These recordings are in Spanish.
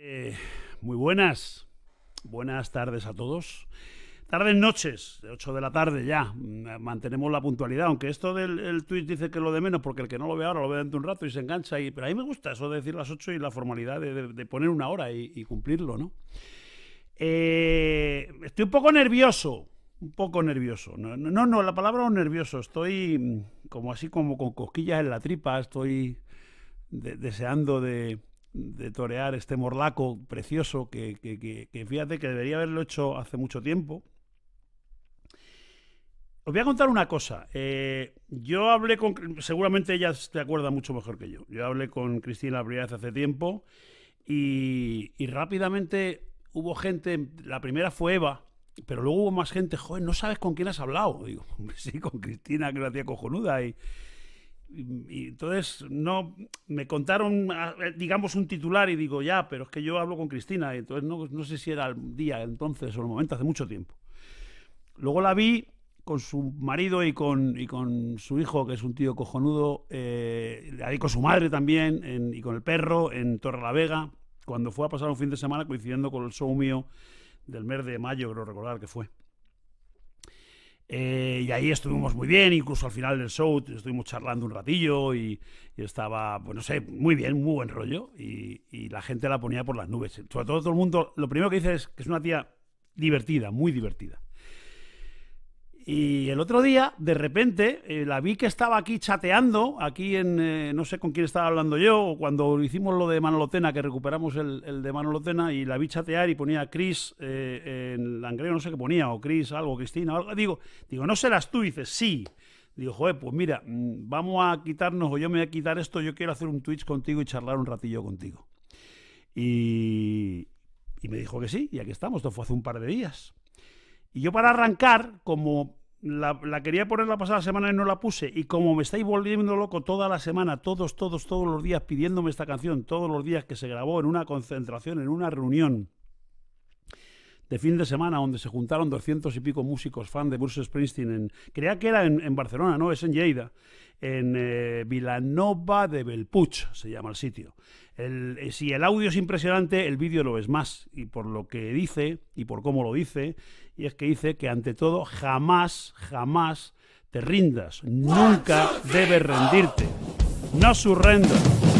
Eh, muy buenas, buenas tardes a todos. Tardes, noches, de 8 de la tarde ya. Mm, mantenemos la puntualidad, aunque esto del el tweet dice que lo de menos, porque el que no lo ve ahora lo ve dentro de un rato y se engancha. pero a mí me gusta eso de decir las 8 y la formalidad de, poner una hora y, cumplirlo, ¿no? Eh, estoy un poco nervioso, un poco nervioso. No, no, la palabra nervioso. Estoy mm, como así como con cosquillas en la tripa, estoy deseando de de torear este morlaco precioso que, fíjate que debería haberlo hecho hace mucho tiempo. Os voy a contar una cosa. Eh, yo hablé con. Seguramente ella se acuerda mucho mejor que yo. Yo hablé con Cristina la hace tiempo y, y rápidamente hubo gente. La primera fue Eva, pero luego hubo más gente. Joder, no sabes con quién has hablado. Digo, sí, con Cristina, que hacía cojonuda. Y, y entonces no me contaron, ah, eh, digamos, un titular y digo, ya, pero es que yo hablo con Cristina, y entonces no, sé si era el día entonces o el momento, hace mucho tiempo. Luego la vi con su marido y con, con su hijo, que es un tío cojonudo, eh, ahí con su madre también, y con el perro, en Torre la Vega, cuando fue a pasar un fin de semana coincidiendo con el show mío del mes de mayo, creo recordar que fue. Eh, y ahí estuvimos muy bien, incluso al final del show estuvimos charlando un ratillo y, estaba, pues no sé, muy bien, muy buen rollo. Y, y, la gente la ponía por las nubes. Sobre todo todo el mundo, lo primero que dice es que es una tía divertida, muy divertida. Y el otro día, de repente, eh, la vi que estaba aquí chateando, aquí en, eh, no sé con quién estaba hablando yo, cuando hicimos lo de Manolotena, que recuperamos el, de Manolotena, y la vi chatear y ponía Chris en eh, en Langreo, no sé qué ponía, o Chris algo, Cristina, algo. Digo, digo, no serás tú, y dices, sí. Digo, joder, pues mira, mm, vamos a quitarnos, o yo me voy a quitar esto, yo quiero hacer un Twitch contigo y charlar un ratillo contigo. Y, y me dijo que sí, y aquí estamos, esto fue hace un par de días. Y yo para arrancar, como la, quería poner la pasada semana y no la puse. Y como me estáis volviendo loco toda la semana, todos, todos, todos los días pidiéndome esta canción, todos los días que se grabó en una concentración, en una reunión, de fin de semana donde se juntaron doscientos y pico músicos fan de Bruce Springsteen. En, creía que era en, Barcelona, no, es en Lleida. En eh, Vilanova de Belpuch, se llama el sitio. Eh, si el audio es impresionante, el vídeo lo es más. Y por lo que dice y por cómo lo dice, y es que dice que ante todo jamás, jamás te rindas. Nunca debes rendirte. No surrendas.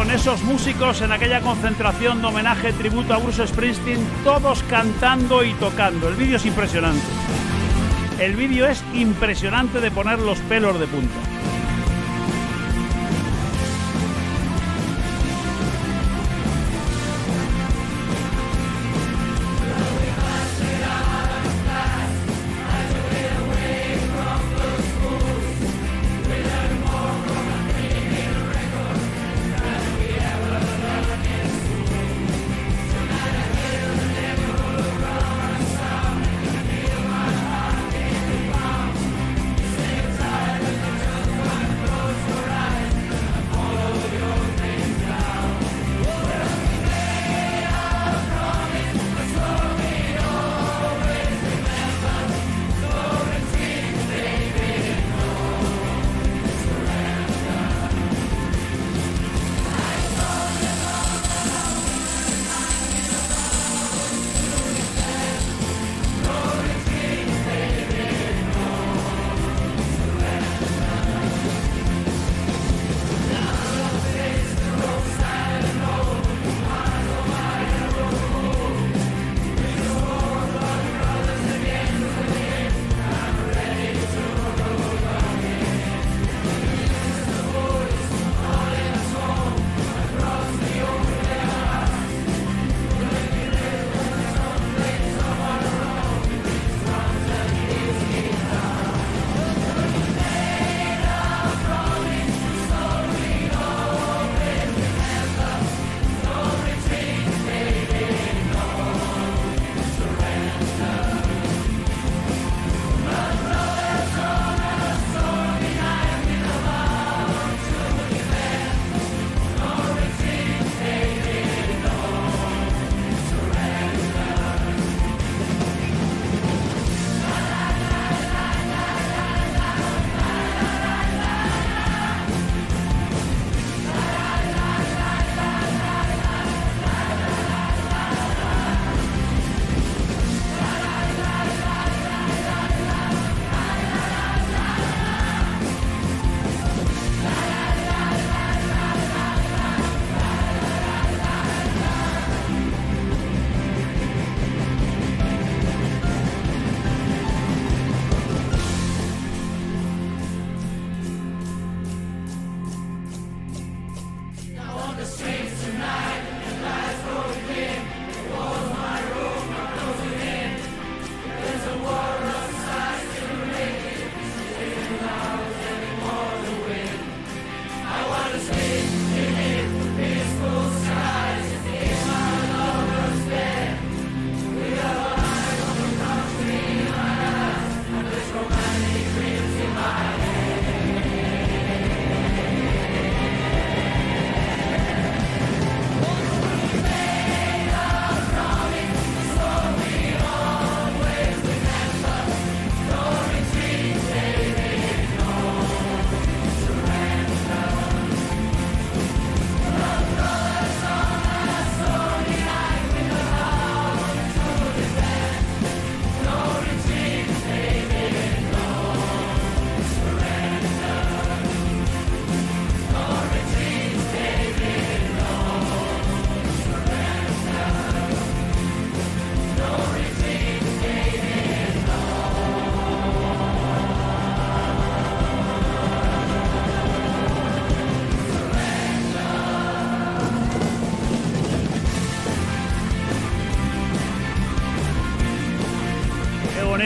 con esos músicos en aquella concentración de homenaje, tributo a Bruce Springsteen, todos cantando y tocando. El vídeo es impresionante. El vídeo es impresionante de poner los pelos de punta.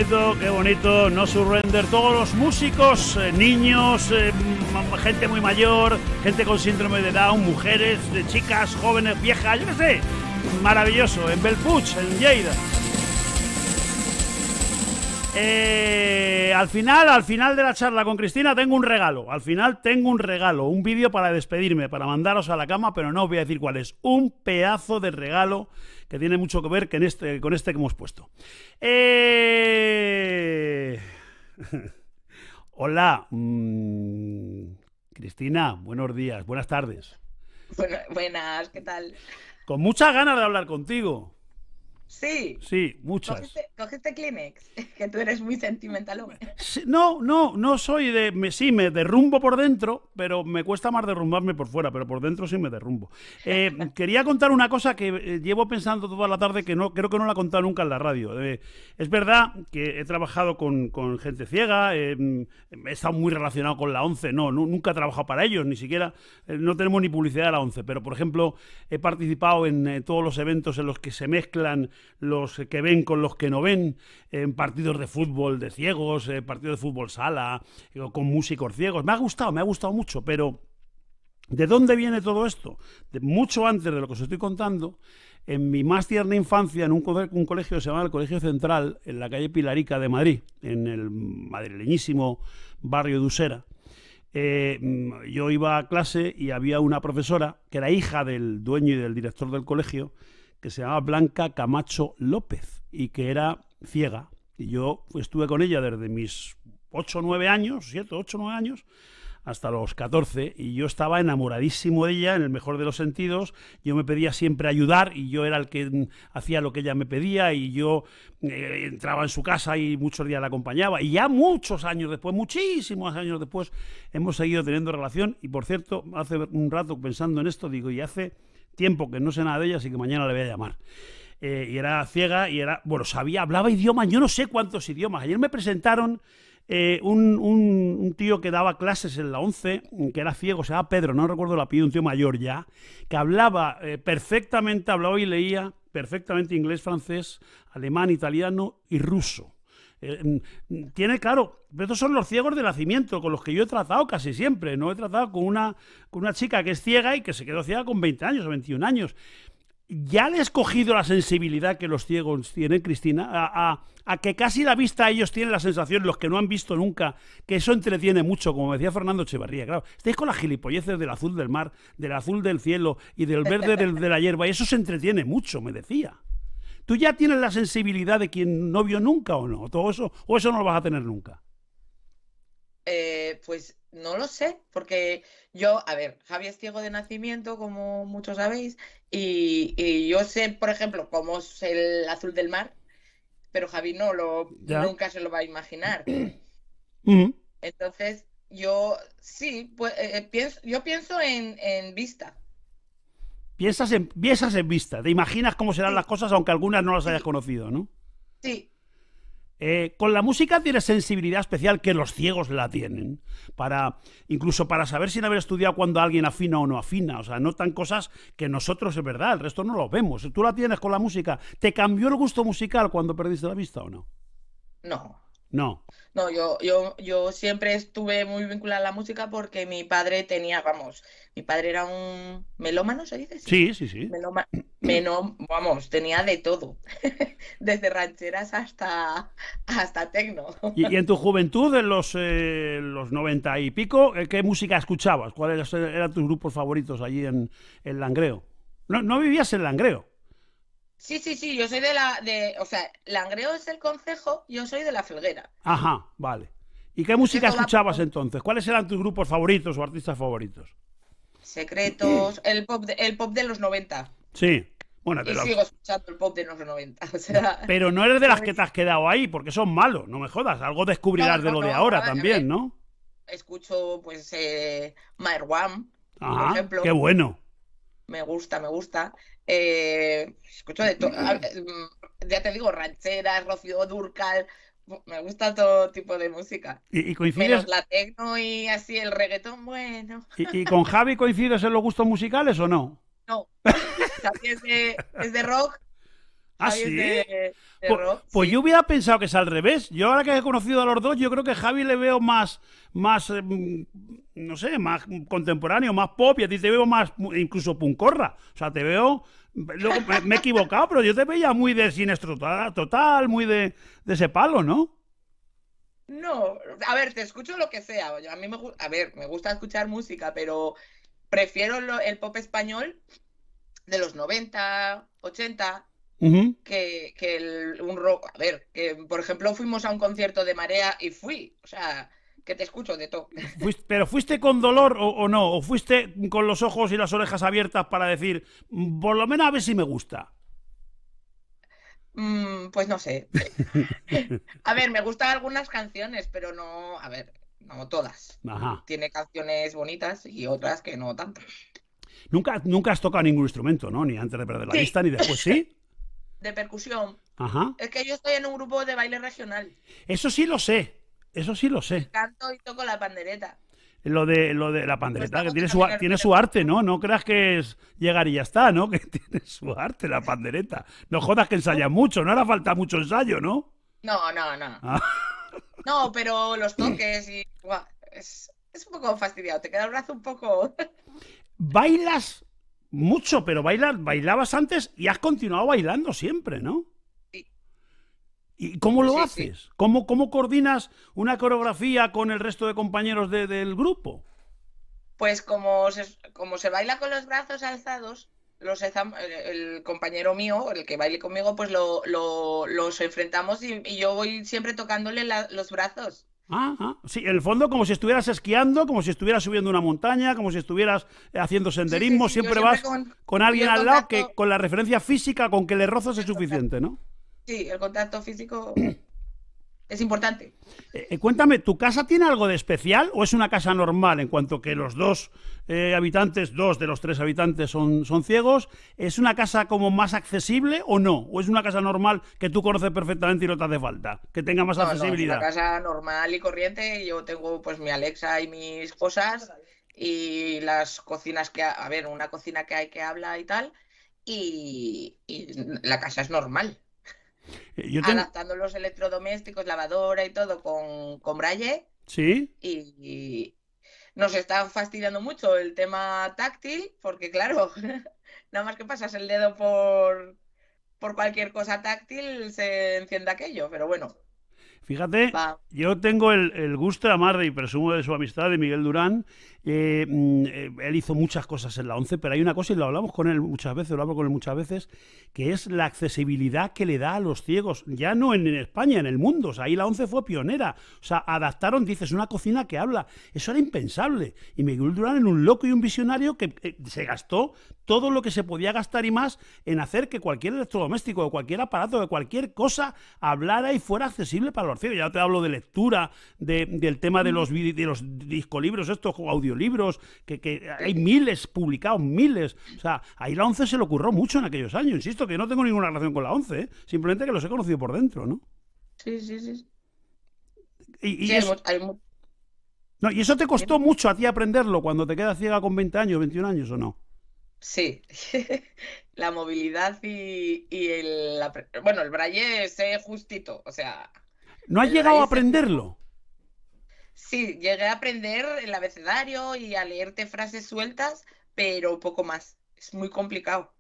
bonito, qué bonito, no surrender. Todos los músicos, eh, niños, eh, gente muy mayor, gente con síndrome de Down, mujeres, chicas, jóvenes, viejas, yo qué sé. Maravilloso, en Belpuch, en Lleida. Eh, al final, al final de la charla con Cristina tengo un regalo. Al final tengo un regalo, un vídeo para despedirme, para mandaros a la cama, pero no os voy a decir cuál es. Un pedazo de regalo que tiene mucho que ver este, con este que hemos puesto. Eh... Hola, mm, Cristina, buenos días, buenas tardes. buenas, ¿qué tal? Con muchas ganas de hablar contigo. Sí. Sí, muchas. ¿Cogiste, Kleenex? Que tú eres muy sentimental. Hombre. no, no, no soy de... Me, sí, me derrumbo por dentro, pero me cuesta más derrumbarme por fuera, pero por dentro sí me derrumbo. Eh, quería contar una cosa que eh, llevo pensando toda la tarde que no creo que no la he contado nunca en la radio. Eh, es verdad que he trabajado con, gente ciega, mm, he estado muy relacionado con la ONCE, no, nunca he trabajado para ellos, ni siquiera, no tenemos ni publicidad de la ONCE, pero por ejemplo he participado en todos los eventos en los que se mezclan los que ven con los que no ven, en partidos de fútbol de ciegos, eh, partidos de fútbol sala, eh, con músicos ciegos. Me ha gustado, me ha gustado mucho, pero ¿de dónde viene todo esto? De mucho antes de lo que os estoy contando, en mi más tierna infancia, en un, colegio que se llamaba el Colegio Central, en la calle Pilarica de Madrid, en el madrileñísimo barrio de Usera, eh, yo iba a clase y había una profesora que era hija del dueño y del director del colegio que se llamaba Blanca Camacho López y que era ciega. Y yo estuve con ella desde mis 8 o 9 años, ¿cierto? 8 o 9 años, hasta los 14 y yo estaba enamoradísimo de ella en el mejor de los sentidos. Yo me pedía siempre ayudar y yo era el que hacía lo que ella me pedía y yo eh, entraba en su casa y muchos días la acompañaba. Y ya muchos años después, muchísimos años después, hemos seguido teniendo relación y por cierto, hace un rato pensando en esto, digo, y hace tiempo que no sé nada de ella, así que mañana le voy a llamar. Eh, y era ciega y era, bueno, sabía, hablaba idiomas, yo no sé cuántos idiomas. Ayer me presentaron eh, un, un, un, tío que daba clases en la 11, que era ciego, o sea, Pedro, no recuerdo la apellido, un tío mayor ya, que hablaba eh, perfectamente, hablaba y leía perfectamente inglés, francés, alemán, italiano y ruso. Eh, mm, mm, tiene claro, pero estos son los ciegos de nacimiento, con los que yo he tratado casi siempre, ¿no? He tratado con una, con una chica que es ciega y que se quedó ciega con 20 años o 21 años. Ya le he escogido la sensibilidad que los ciegos tienen, Cristina, a, que casi la vista ellos tienen la sensación, los que no han visto nunca, que eso entretiene mucho, como decía Fernando Echevarría, claro. Estáis con las gilipolleces del azul del mar, del azul del cielo y del verde de la hierba, y eso se entretiene mucho, me decía. ¿Tú ya tienes la sensibilidad de quien no vio nunca o no? ¿Todo eso, ¿O eso no lo vas a tener nunca? Eh, pues no lo sé, porque yo, a ver, Javi es ciego de nacimiento, como muchos sabéis, y, yo sé, por ejemplo, cómo es el azul del mar, pero Javi no lo nunca se lo va a imaginar. Entonces, yo sí, pues, eh, eh, yo pienso en, en vista. Piensas en, piensas vista, te imaginas cómo serán las cosas, aunque algunas no las hayas conocido, ¿no? Sí. Eh, con la música tienes sensibilidad especial que los ciegos la tienen, para incluso para saber sin haber estudiado cuando alguien afina o no afina, o sea, notan cosas que nosotros es verdad, el resto no lo vemos. Tú la tienes con la música. ¿Te cambió el gusto musical cuando perdiste la vista o no? No. No. No, yo, yo, yo siempre estuve muy vinculada a la música porque mi padre tenía, vamos, mi padre era un melómano, ¿se dice? Sí, sí, sí. vamos, tenía de todo, desde rancheras hasta, hasta tecno. ¿Y, en tu juventud, en los, eh, noventa los 90 y pico, eh, qué música escuchabas? ¿Cuáles eran tus grupos favoritos allí en, en Langreo? No, no vivías en Langreo. Sí, sí, sí, yo soy de la. De, o sea, Langreo es el concejo, yo soy de la Felguera. Ajá, vale. ¿Y qué música escuchabas entonces? ¿Cuáles eran tus grupos favoritos o artistas favoritos? Secretos, el pop, de, el pop de los 90. Sí. Bueno, y sigo escuchando el pop de los 90. Pero no eres de las que te pues- has quedado ahí, porque son malos, no me jodas. Algo descubrirás de lo de ahora también, ¿no? Escucho, pues, eh, Maerwam, por ejemplo. Qué bueno me gusta, me gusta. Eh, escucho de todo, eh, mm, ya te digo, rancheras, Rocío Durcal, me gusta todo tipo de música. ¿Y, y Menos la techno y así el reggaetón, bueno. ¿Y, con Javi coincides en los gustos musicales o no? No, es de, es de rock ¿Ah, sí? pues, pues yo hubiera pensado que es al revés. Yo ahora que he conocido a los dos, yo creo que a Javi le veo más, más eh, mm, no sé, más contemporáneo, más pop, y a ti te veo más, incluso puncorra. O sea, te veo... me, he equivocado, pero yo te veía muy de siniestro total, muy de, ese palo, ¿no? No, a ver, te escucho lo que sea. A mí me, a ver, me gusta escuchar música, pero prefiero el pop español de los 90, 80, que, un rock. A ver, que por ejemplo fuimos a un concierto de Marea y fui. O sea, que te escucho de todo. pero fuiste con dolor o, no, o fuiste con los ojos y las orejas abiertas para decir, por lo menos a ver si me gusta. Mm, pues no sé. a ver, me gustan algunas canciones, pero no, a ver, no todas. Tiene canciones bonitas y otras que no tanto. Nunca, nunca has tocado ningún instrumento, ¿no? Ni antes de perder la vista, ni después, ¿sí? de percusión. Ajá. Es que yo estoy en un grupo de baile regional. Eso sí lo sé, eso sí lo sé. Canto y toco la pandereta. Lo de, lo de la pandereta, que tiene su, tiene su arte, ¿no? No creas que es llegar y ya está, ¿no? Que tiene su arte la pandereta. No jodas que ensaya mucho, no hará falta mucho ensayo, ¿no? No, no, no. Ah. No, pero los toques y... es, es un poco fastidiado, te queda el brazo un poco... ¿Bailas mucho, pero bailar, bailabas antes y has continuado bailando siempre, ¿no? ¿Y cómo lo haces? ¿Cómo, coordinas una coreografía con el resto de compañeros del grupo? Pues como se, como se baila con los brazos alzados, los el, compañero mío, el que baile conmigo, pues lo, los enfrentamos y, yo voy siempre tocándole los brazos. Ah, sí, en el fondo como si estuvieras esquiando, como si estuvieras subiendo una montaña, como si estuvieras eh, haciendo senderismo, siempre, vas con, alguien al lado que con la referencia física con que le rozas es suficiente, ¿no? Sí, el contacto físico es importante. Eh, eh, cuéntame, ¿tu casa tiene algo de especial o es una casa normal en cuanto que los dos eh, habitantes, dos de los tres habitantes son, son ciegos? ¿Es una casa como más accesible o no? ¿O es una casa normal que tú conoces perfectamente y no te hace falta? Que tenga más accesibilidad. es una casa normal y corriente. Yo tengo pues mi Alexa y mis cosas y las cocinas que, a ver, una cocina que hay que habla y tal. y la casa es normal. Eh, yo Adaptando los electrodomésticos, lavadora y todo con, con Braille. Sí. Y, y, nos está fastidiando mucho el tema táctil, porque claro, nada más que pasas el dedo por, por cualquier cosa táctil se enciende aquello, pero bueno. Fíjate, yo tengo el, gusto de amar y presumo de su amistad de Miguel Durán. Eh, mm, eh, él hizo muchas cosas en la 11, pero hay una cosa y lo hablamos con él muchas veces, lo hablo con él muchas veces, que es la accesibilidad que le da a los ciegos, ya no en, España, en el mundo. O ahí la 11 fue pionera. O sea, adaptaron, dices, una cocina que habla. Eso era impensable. Y Miguel Durán era un loco y un visionario que eh, se gastó todo lo que se podía gastar y más en hacer que cualquier electrodoméstico o cualquier aparato de cualquier cosa hablara y fuera accesible para los ciegos. Ya te hablo de lectura, del tema de mm. los, de los discolibros, estos audiolibros, que, hay miles publicados, miles. O sea, ahí la ONCE se le ocurrió mucho en aquellos años. Insisto que no tengo ninguna relación con la 11, ¿eh? simplemente que los he conocido por dentro, ¿no? Sí, sí, sí. Y, eso... ¿Y eso te costó mucho a ti aprenderlo cuando te quedas ciega con 20 años, 21 años o no? Sí, la movilidad y, el... bueno, el braille es justito, o sea... ¿No has llegado a aprenderlo? Sí, llegué a aprender el abecedario y a leerte frases sueltas, pero poco más. Es muy complicado.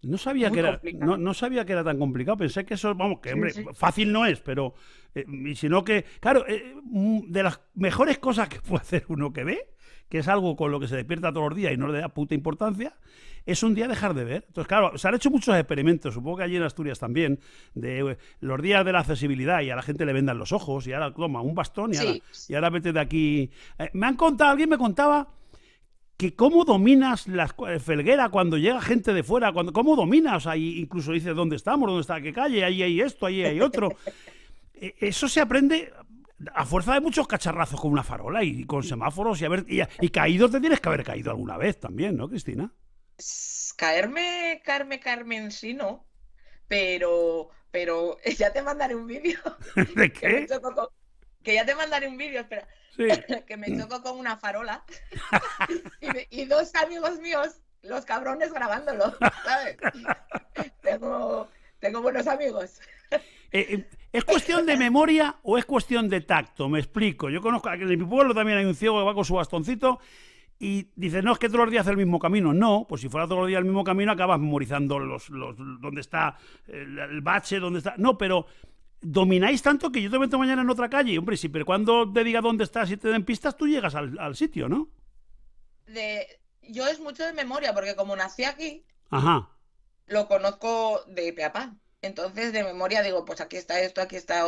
No sabía, que era, no, sabía que era tan complicado. Pensé que eso, vamos, que hombre, fácil no es, pero. Eh, y sino que, claro, eh, mm, de las mejores cosas que puede hacer uno que ve que es algo con lo que se despierta todos los días y no le da puta importancia, es un día dejar de ver. Entonces, claro, se han hecho muchos experimentos, supongo que allí en Asturias también, de eh, los días de la accesibilidad y a la gente le vendan los ojos y ahora toma un bastón y, ahora, vete de aquí. Eh, me han contado, alguien me contaba que cómo dominas la felguera cuando llega gente de fuera, cuando, cómo dominas, ahí incluso dices dónde estamos, dónde está qué calle, ahí hay esto, ahí hay otro. E, eso se aprende a fuerza de muchos cacharrazos con una farola y con semáforos y, haber, y, caído te tienes que haber caído alguna vez también, ¿no, Cristina? Caerme, Carmen, Carmen, sí, no. Pero, pero ya te mandaré un vídeo. ¿De qué? Que, ya te mandaré un vídeo, espera. que me choco con una farola y, dos amigos míos, los cabrones grabándolo, ¿sabes? tengo, tengo buenos amigos. Eh, eh, ¿Es cuestión de memoria o es cuestión de tacto? Me explico. Yo conozco, en mi pueblo también hay un ciego que va con su bastoncito y dice, no, es que todos los días hace el mismo camino. No, pues si fuera todos los días el mismo camino acabas memorizando los, los, dónde está el, bache, dónde está... No, pero domináis tanto que yo te meto mañana en otra calle. Hombre, sí, pero cuando te diga dónde estás y te den pistas, tú llegas al, sitio, ¿no? De... Yo es mucho de memoria, porque como nací aquí, Ajá. lo conozco de papá. Entonces, de memoria digo, pues aquí está esto, aquí está...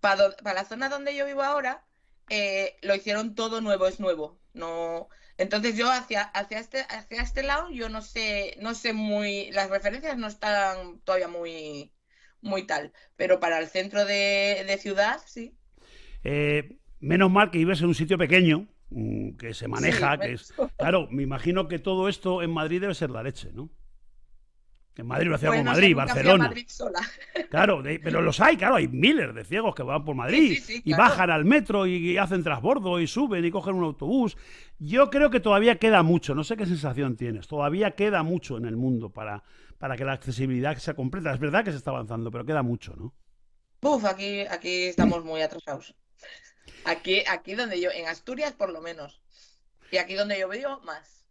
Para, para la zona donde yo vivo ahora, eh, lo hicieron todo nuevo, es nuevo. No... Entonces yo hacia, hacia, este, hacia este lado, yo no sé, no sé muy... Las referencias no están todavía muy, muy tal, pero para el centro de, ciudad, sí. Eh, menos mal que vives en un sitio pequeño, mm, que se maneja, que es... Claro, me imagino que todo esto en Madrid debe ser la leche, ¿no? En Madrid lo hacía Madrid, Barcelona. Claro, pero los hay, claro, hay miles de ciegos que van por Madrid y bajan al metro y, hacen trasbordo y suben y cogen un autobús. Yo creo que todavía queda mucho, no sé qué sensación tienes, todavía queda mucho en el mundo para, para que la accesibilidad sea completa. Es verdad que se está avanzando, pero queda mucho, ¿no? Uf, aquí, aquí estamos muy atrasados. Aquí, aquí donde yo, en Asturias por lo menos. Y aquí donde yo veo, más.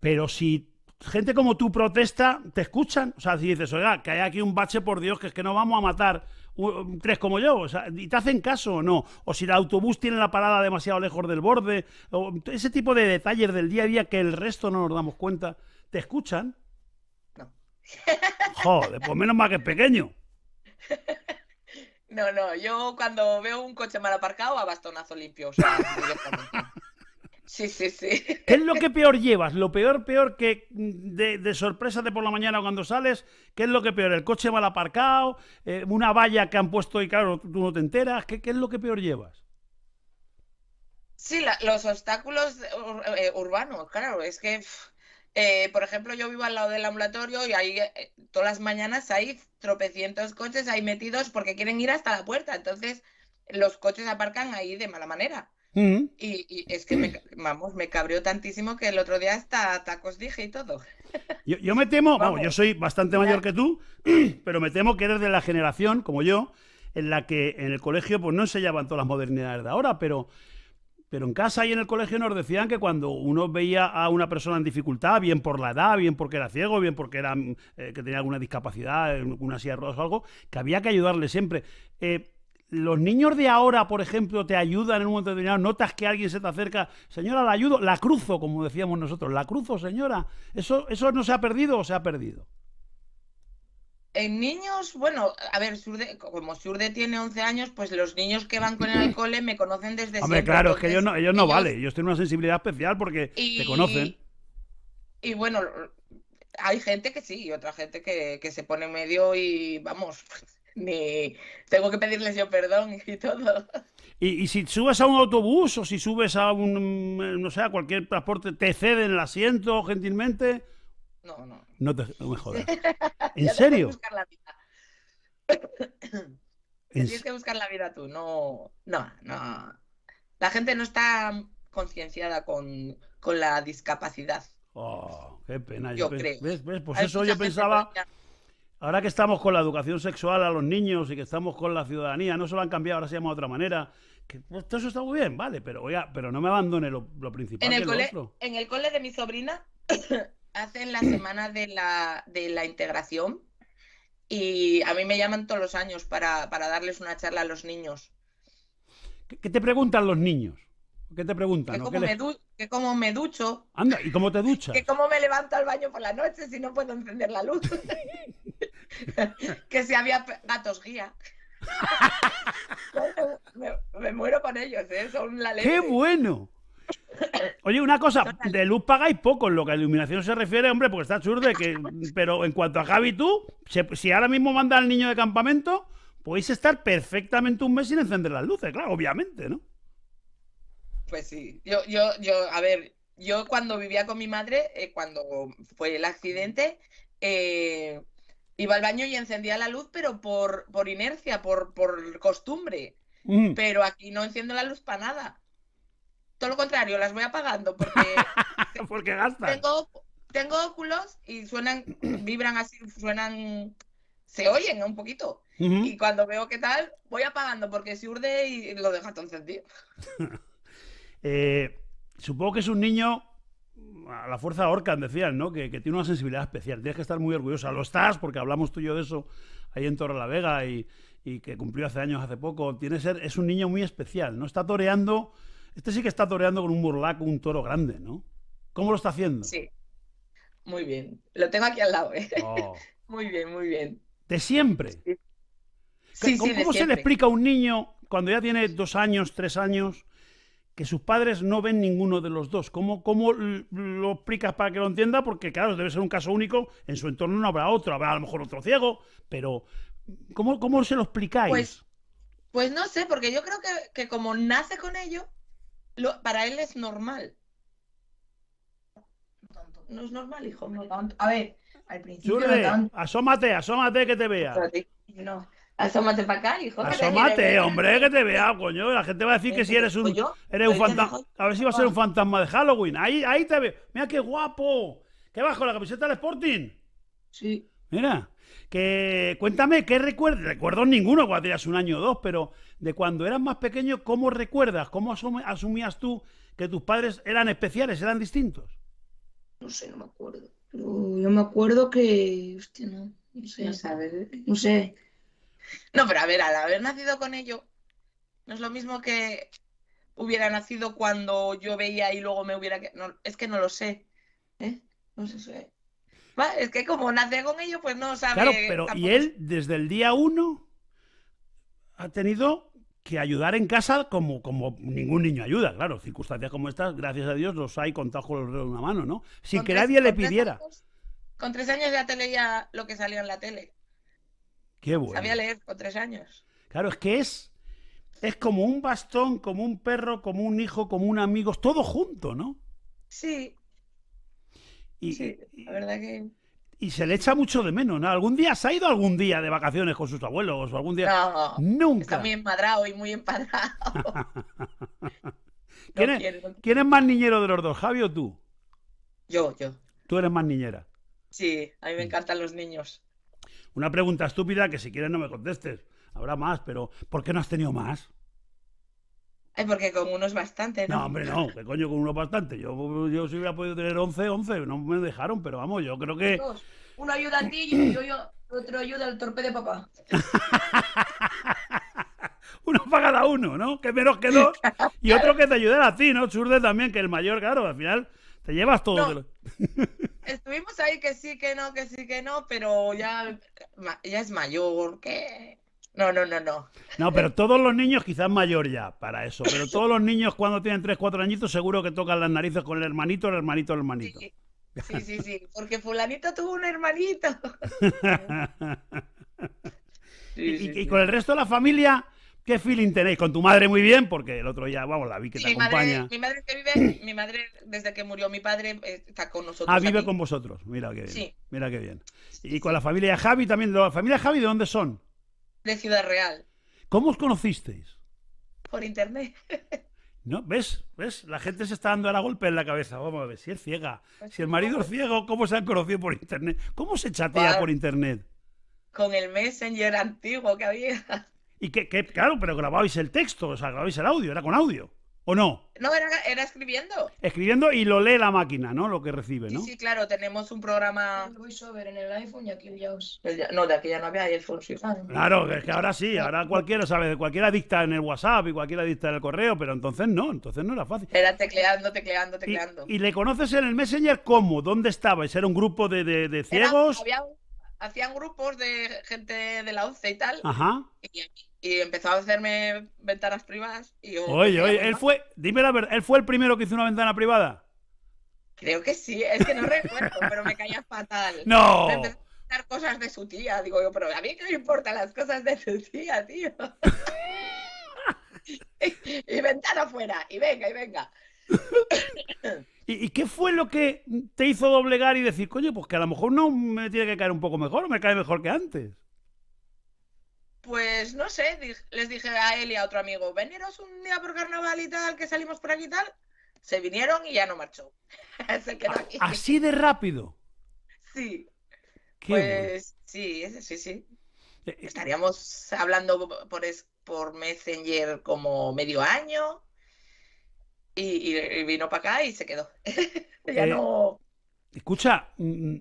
Pero si gente como tú protesta, te escuchan. O sea, si dices, oiga, que hay aquí un bache, por Dios, que es que no vamos a matar um, tres como yo, o sea, y te hacen caso o no, o si el autobús tiene la parada demasiado lejos del borde, o ese tipo de detalles del día a día que el resto no nos damos cuenta, ¿te escuchan? No. Joder, pues menos mal que es pequeño. No, no, yo cuando veo un coche mal aparcado, a bastonazo limpio, o sea, Sí, sí, sí. ¿Qué es lo que peor llevas? Lo peor, peor que de, sorpresa de por la mañana cuando sales, ¿qué es lo que peor? ¿El coche mal aparcado? Eh, ¿Una valla que han puesto y claro, tú no te enteras? ¿Qué, es lo que peor llevas? Sí, los obstáculos eh, urbanos, claro, es que... Eh, por ejemplo, yo vivo al lado del ambulatorio y ahí todas las mañanas hay tropecientos coches ahí metidos porque quieren ir hasta la puerta. Entonces, los coches aparcan ahí de mala manera y, es que, me, vamos, me cabreó tantísimo que el otro día hasta tacos dije y todo. Yo, me temo, vamos, yo soy bastante mayor que tú, pero me temo que eres de la generación, como yo, en la que en el colegio pues no enseñaban todas las modernidades de ahora, pero, pero en casa y en el colegio nos decían que cuando uno veía a una persona en dificultad, bien por la edad, bien porque era ciego, bien porque era, eh, que tenía alguna discapacidad, una silla de ruedas o algo, que había que ayudarle siempre. Eh, los niños de ahora, por ejemplo, te ayudan en un momento determinado, notas que alguien se te acerca, señora, la ayudo, la cruzo, como decíamos nosotros, la cruzo, señora. ¿Eso, eso no se ha perdido o se ha perdido? En niños, bueno, a ver, como Surde tiene 11 años, pues los niños que van con el alcohol me conocen desde Hombre, claro, es que ellos no, ellos no vale, ellos tienen una sensibilidad especial porque te conocen. Y bueno, hay gente que sí y otra gente que, que se pone medio y vamos, ni tengo que pedirles yo perdón y todo. Y, si subes a un autobús o si subes a un, mm, no sé, a cualquier transporte, ¿te ceden el asiento gentilmente? No, no. No, te, jodas. ¿En serio? Tienes que buscar la vida tú, no, no, no. La gente no está concienciada con, la discapacidad. Oh, qué pena. Yo, creo. ¿Ves? Pues eso yo pensaba... Ahora que estamos con la educación sexual a los niños y que estamos con la ciudadanía, no se lo han cambiado, ahora se llama de otra manera. Que, pues, todo eso está muy bien, vale, pero oiga, pero no me abandone lo, principal. En el, cole, en el cole de mi sobrina hacen la semana de la, integración y a mí me llaman todos los años para, darles una charla a los niños. ¿Qué, te preguntan los niños? ¿Qué te preguntan? Que como, me, ducho. Anda, ¿y cómo te duchas? Que como me levanto al baño por la noche si no puedo encender la luz. que si había gatos guía. me, muero con ellos, ¿eh? son la ley. ¡Qué bueno! Oye, una cosa, de luz pagáis poco en lo que a iluminación se refiere, hombre, porque está absurdo que. Pero en cuanto a Javi, tú, si ahora mismo manda al niño de campamento, podéis estar perfectamente un mes sin encender las luces, claro, obviamente, ¿no? Pues sí. Yo, yo, yo, a ver, yo cuando vivía con mi madre, eh, cuando fue el accidente, eh, iba al baño y encendía la luz, pero por, por inercia, por, costumbre. Mm. Pero aquí no enciendo la luz para nada. Todo lo contrario, las voy apagando porque... porque gastan. Tengo, óculos y suenan, vibran así, suenan... Se oyen un poquito. Y cuando veo qué tal, voy apagando porque se urde y lo deja entonces eh, supongo que es un niño a la fuerza Orcan decían, ¿no? Que, tiene una sensibilidad especial, tienes que estar muy orgullosa. Lo estás, porque hablamos tú y yo de eso ahí en Torre la Vega y, que cumplió hace años, hace poco. Tiene ser, es un niño muy especial, ¿no? Está toreando, este sí que está toreando con un burlaco, un toro grande, ¿no? ¿Cómo lo está haciendo? Sí, muy bien. Lo tengo aquí al lado, ¿eh? oh. muy bien, muy bien. De siempre. Sí. ¿Cómo, se le explica a un niño cuando ya tiene dos años, tres años? que sus padres no ven ninguno de los dos. ¿Cómo, cómo lo explicas para que lo entienda? Porque claro, debe ser un caso único, en su entorno no habrá otro, habrá a lo mejor otro ciego, pero ¿cómo, se lo explicáis? Pues, pues, no sé, porque yo creo que, como nace con ello, para él es normal. No es normal, hijo. A ver, al principio Asómate, asómate que te vea. No, Asómate para acá, hijo. Asómate, hombre, que te vea, coño. La gente va a decir eh, que si eres un, eres un fantasma. A ver si va a ser un fantasma de Halloween. Ahí, ahí te veo. Mira qué guapo. ¿Qué bajo la camiseta del Sporting? Sí. Mira. Que cuéntame, ¿qué recuerdas? Recuerdos ninguno cuando tenías un año o dos, pero de cuando eras más pequeño, ¿cómo recuerdas? ¿Cómo asumías tú que tus padres eran especiales, eran distintos? No sé, no me acuerdo. Yo, me acuerdo que. usted no. No sé. no sé. No, pero a ver, al haber nacido con ello, no es lo mismo que hubiera nacido cuando yo veía y luego me hubiera... No, es que no lo sé. ¿eh? No sé, Es que como nace con ello, pues no sabe... Claro, pero y él desde el día uno ha tenido que ayudar en casa como, como ningún niño ayuda, claro. Circunstancias como estas, gracias a Dios, los hay contados con los de una mano, ¿no? Sin que nadie le pidiera. con tres años ya te leía lo que salía en la tele. Qué Sabía leer con tres años. Claro, es que es, es como un bastón, como un perro, como un hijo, como un amigo, todo junto, ¿no? Sí. Y, la verdad que... Y se le echa mucho de menos, ¿no? ¿Algún día se ha ido algún día de vacaciones con sus abuelos o algún día? No, nunca. Está muy empadrado y muy empadrado. ¿Quién, es, ¿Quién, es, más niñero de los dos, Javi o tú? Yo, yo. Tú eres más niñera. Sí, a mí me encantan los niños. Una pregunta estúpida que si quieres no me contestes. Habrá más, pero ¿por qué no has tenido más? Eh, porque con uno es bastante, ¿no? No, hombre, no, ¿Qué coño con uno es bastante. Yo, yo si hubiera podido tener 11, 11, no me dejaron, pero vamos, yo creo que... Uno ayuda a ti y otro ayuda al torpe de papá. uno para cada uno, ¿no? Que menos que dos. Y otro que te ayudará a ti, ¿no? Churde también, que el mayor, claro, al final te llevas todo. No. estuvimos ahí que sí, que no, que sí, que no, pero ya, ya es mayor, que... No, no, no, no. No, pero todos los niños, quizás mayor ya para eso, pero todos los niños cuando tienen 3, 4 añitos seguro que tocan las narices con el hermanito, el hermanito, el hermanito. Sí, sí, sí, porque fulanito tuvo un hermanito. y con el resto de la familia, ¿Qué feeling tenéis con tu madre muy bien? Porque el otro día, vamos, la vi que te acompaña. mi madre que vive, mi madre desde que murió mi padre está con nosotros. Ah, vive con vosotros. Mira qué bien. Sí. Mira qué bien. Y con la familia Javi también. ¿La familia Javi de dónde son? De Ciudad Real. ¿Cómo os conocisteis? Por internet. ¿No? ¿Ves? ¿Ves? La gente se está dando a la golpe en la cabeza. Vamos a ver, si es ciega. Pues si el marido es ciego, ¿cómo se han conocido por internet? ¿Cómo se chatea por internet? Con el Messenger antiguo que había. Y que, claro, pero grababais el texto, o sea, grababais el audio, era con audio. ¿O no? No, era, escribiendo. Escribiendo y lo lee la máquina, ¿no? Lo que recibe, ¿no? Sí, claro, tenemos un programa. en el iPhone y aquí os... No, de aquí ya no había iPhone, sí. Claro, es que ahora sí, ahora cualquiera, ¿sabes? Cualquiera dicta en el WhatsApp y cualquiera dicta en el correo, pero entonces no, entonces no era fácil. Era tecleando, tecleando, tecleando. ¿Y, le conoces en el Messenger cómo? ¿Dónde estabais? ¿Era un grupo de, ciegos? hacían grupos de gente de la ONCE y tal. Ajá. Y, y empezó a hacerme ventanas privadas. Y oye, oye, él fue, dime la verdad, él fue el primero que hizo una ventana privada. Creo que sí, es que no recuerdo, pero me caía fatal. No. Me empezó a cosas de su tía, digo yo, pero a mí qué me importan las cosas de su tía, tío. y, ventana afuera, y venga, y venga. ¿Y, qué fue lo que te hizo doblegar y decir, coño, pues que a lo mejor no me tiene que caer un poco mejor, me cae mejor que antes? Pues no sé, les dije a él y a otro amigo, veniros un día por carnaval y tal, que salimos por aquí y tal. Se vinieron y ya no marchó. Así de rápido. Sí. pues sí, sí, sí. Eh, eh. Estaríamos hablando por, Messenger como medio año. Y, vino para acá y se quedó. ya eh, no. Escucha, mm,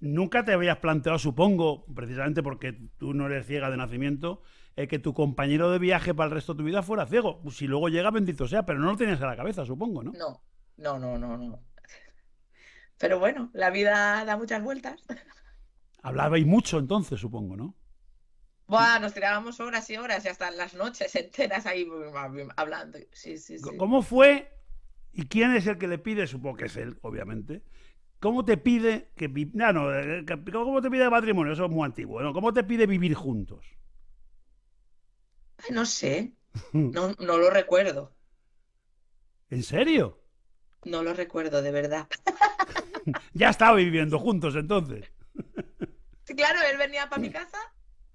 Nunca te habías planteado, supongo, precisamente porque tú no eres ciega de nacimiento, eh, que tu compañero de viaje para el resto de tu vida fuera ciego. Pues si luego llega, bendito sea, pero no lo tenías a la cabeza, supongo, ¿no? No, no, no, no, no. Pero bueno, la vida da muchas vueltas. Hablabais mucho entonces, supongo, ¿no? Bueno, nos tirábamos horas y horas y hasta las noches enteras ahí mm, hablando. ¿Cómo fue? ¿Y quién es el que le pide? Supongo que es él, obviamente. ¿Cómo te pide que ah, no, eh, ¿cómo te pide matrimonio? Eso es muy antiguo. ¿Cómo te pide vivir juntos? no sé. No, lo recuerdo. ¿En serio? No lo recuerdo, de verdad. ya estaba viviendo juntos entonces. claro, él venía para mi casa,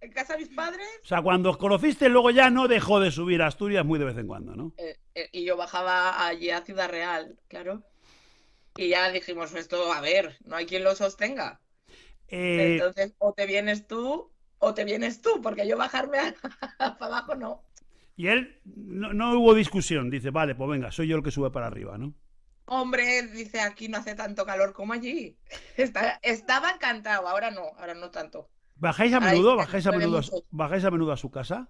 en casa de mis padres. O sea, cuando os conociste, luego ya no dejó de subir a Asturias muy de vez en cuando, ¿no? Eh, eh, y yo bajaba allí a Ciudad Real, claro y ya dijimos esto, a ver, no hay quien lo sostenga. Eh, Entonces, o te vienes tú o te vienes tú, porque yo bajarme para abajo no. Y él no, hubo discusión, dice, vale, pues venga, soy yo el que sube para arriba, ¿no? Hombre, dice, aquí no hace tanto calor como allí. estaba encantado, ahora no, ahora no tanto. ¿Bajáis a menudo? ¿Bajáis, a menudo ¿Bajáis a menudo a su casa?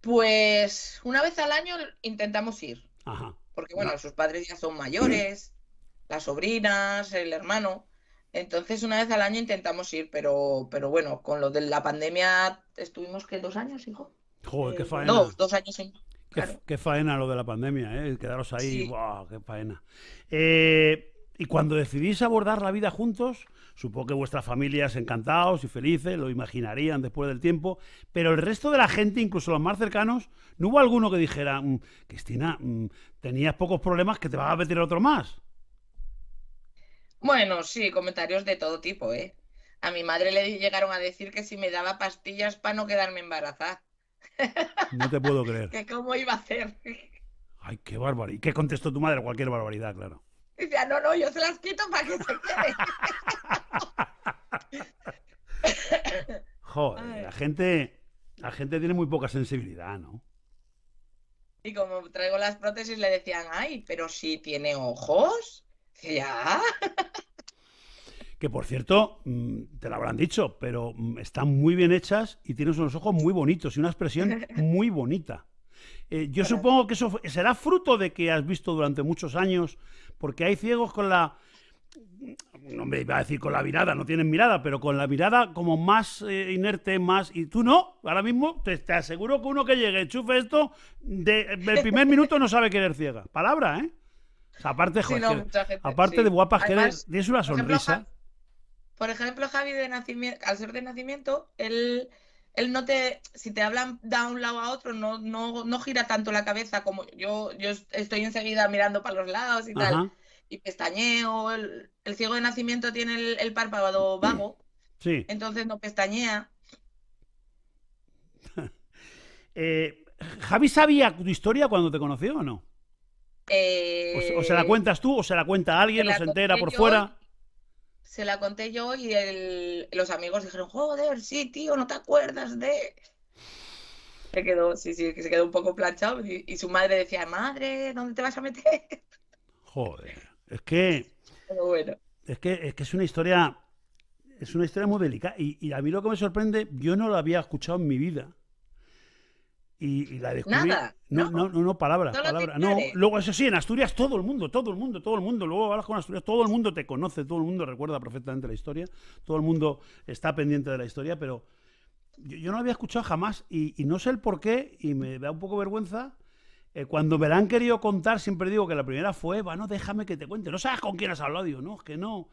Pues una vez al año intentamos ir. Ajá porque bueno, sus padres ya son mayores, las sobrinas, el hermano. Entonces una vez al año intentamos ir, pero, pero bueno, con lo de la pandemia estuvimos que dos años, hijo. Joder, qué eh, faena. Dos, dos años en... qué, faena lo de la pandemia, ¿eh? Quedaros ahí, sí. qué faena. Eh, y cuando decidís abordar la vida juntos, Supongo que vuestras familias encantados y felices, lo imaginarían después del tiempo, pero el resto de la gente, incluso los más cercanos, ¿no hubo alguno que dijera, mm, Cristina, mm, tenías pocos problemas que te vas a meter otro más? Bueno, sí, comentarios de todo tipo, ¿eh? A mi madre le llegaron a decir que si me daba pastillas para no quedarme embarazada. No te puedo creer. que cómo iba a hacer. Ay, qué bárbaro. ¿Y qué contestó tu madre? Cualquier barbaridad, claro. Y decía, no, no, yo se las quito para que se quede. Joder, la gente, la gente tiene muy poca sensibilidad, ¿no? Y como traigo las prótesis, le decían, ay, pero si tiene ojos. Ya. Que por cierto, mm, te lo habrán dicho, pero mm, están muy bien hechas y tienes unos ojos muy bonitos y una expresión muy bonita. Eh, yo supongo que eso será fruto de que has visto durante muchos años porque hay ciegos con la. No me iba a decir con la mirada, no tienen mirada, pero con la mirada como más eh, inerte, más. Y tú no, ahora mismo te, aseguro que uno que llegue, chufe esto, del primer minuto no sabe querer ciega. Palabra, ¿eh? aparte, aparte de guapas, tienes que una sonrisa. por ejemplo, Javi, de al ser de nacimiento, él él no te, si te hablan de un lado a otro, no, no, no gira tanto la cabeza como yo, yo estoy enseguida mirando para los lados y tal, y pestañeo, el, ciego de nacimiento tiene el, párpado vago, sí. entonces no pestañea. Eh, ¿Javi sabía tu historia cuando te conoció o no? Eh, o, se la cuentas tú, o se la cuenta alguien, o se entera por fuera se la conté yo y el, los amigos dijeron, joder, sí, tío, no te acuerdas de... Se quedó, sí, sí, que se quedó un poco planchado y, su madre decía, madre, ¿dónde te vas a meter? Joder, es que... Es que, es que es una historia, es una historia muy delicada y, y a mí lo que me sorprende, yo no lo había escuchado en mi vida y, la descubrí. Nada. No, no, no, no, palabra. palabra. no, luego, eso sí, en Asturias todo el mundo, todo el mundo, todo el mundo. Luego hablas con Asturias, todo el mundo te conoce, todo el mundo recuerda perfectamente la historia, todo el mundo está pendiente de la historia, pero yo, no había escuchado jamás y, no sé el por qué, y me da un poco vergüenza. Eh, cuando me la han querido contar, siempre digo que la primera fue, no, déjame que te cuente. No sabes con quién has hablado, digo, no, es que no.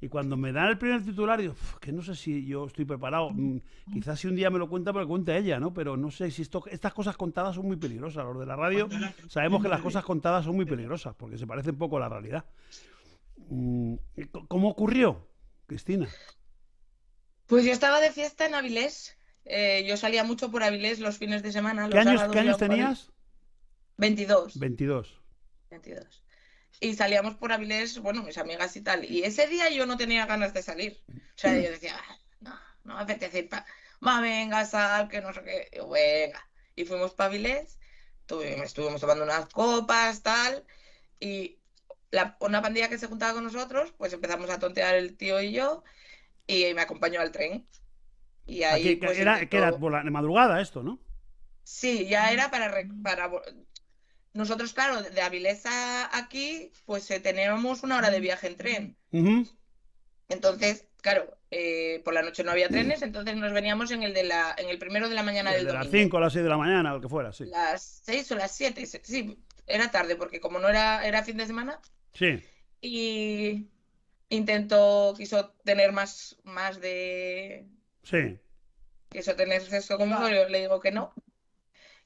Y cuando me dan el primer titular, digo, que no sé si yo estoy preparado. Mm, quizás si un día me lo cuenta, me lo cuenta ella, ¿no? Pero no sé si esto, estas cosas contadas son muy peligrosas. Los de la radio sabemos que las cosas contadas son muy peligrosas porque se parecen poco a la realidad. Mm, ¿Cómo ocurrió, Cristina? Pues yo estaba de fiesta en Avilés. Eh, yo salía mucho por Avilés los fines de semana. ¿qué años tenías? 22. 22. 22 y salíamos por Avilés, bueno, mis amigas y tal. Y ese día yo no tenía ganas de salir. O sea, yo decía, ah, no, no me apetece Va, venga, sal, que no sé qué. Y venga. Y fuimos para Avilés, estuvimos tomando unas copas, tal. Y la, una pandilla que se juntaba con nosotros, pues empezamos a tontear el tío y yo. Y me acompañó al tren. Y ahí... pues, era, de madrugada esto, ¿no? Sí, ya era para, para nosotros, claro, de Avilés aquí, pues eh, teníamos una hora de viaje en tren. Entonces, claro, eh, por la noche no había trenes, entonces nos veníamos en el de la, en el primero de la mañana del de las 5 a las 6 de la mañana, lo que fuera, sí. Las 6 o las 7, sí, era tarde, porque como no era, era fin de semana. Sí. Y intentó, quiso tener más, más de... Sí. Quiso tener sexo conmigo, yo le digo que no.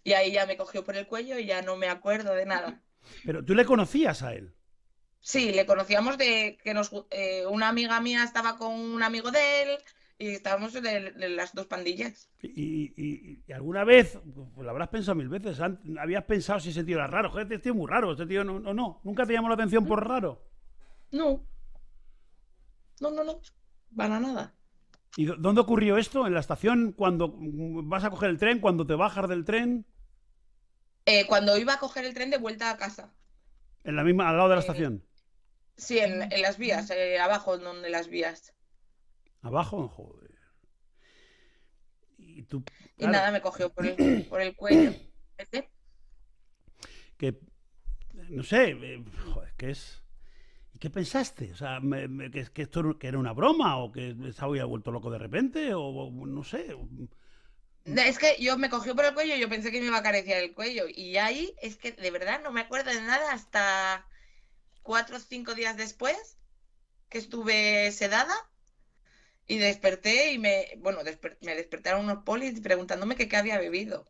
Y ahí ya me cogió por el cuello y ya no me acuerdo de nada. Pero tú le conocías a él. Sí, le conocíamos de que nos eh, una amiga mía estaba con un amigo de él y estábamos de, las dos pandillas. Y, alguna vez, pues lo habrás pensado mil veces, habías pensado si ese tío era raro, este tío es muy raro, este tío no, no, nunca te llamó la atención por raro. No, no, no, no, para nada. ¿Y dónde ocurrió esto? ¿En la estación? ¿Cuando mm, vas a coger el tren? ¿Cuando te bajas del tren? Eh, cuando iba a coger el tren de vuelta a casa. ¿En la misma, al lado de la eh, estación? Sí, en, las vías, eh, abajo donde las vías. ¿Abajo? Joder. Y, nada, me cogió por el, cuello. Que, no sé, joder, que es... ¿Qué pensaste? O sea, que, esto que era una broma o que estaba había vuelto loco de repente o, no sé. Es que yo me cogió por el cuello, y yo pensé que me iba a carecer el cuello. Y ahí es que de verdad no me acuerdo de nada hasta cuatro o cinco días después que estuve sedada y desperté y me, bueno, me despertaron unos polis preguntándome que qué había bebido.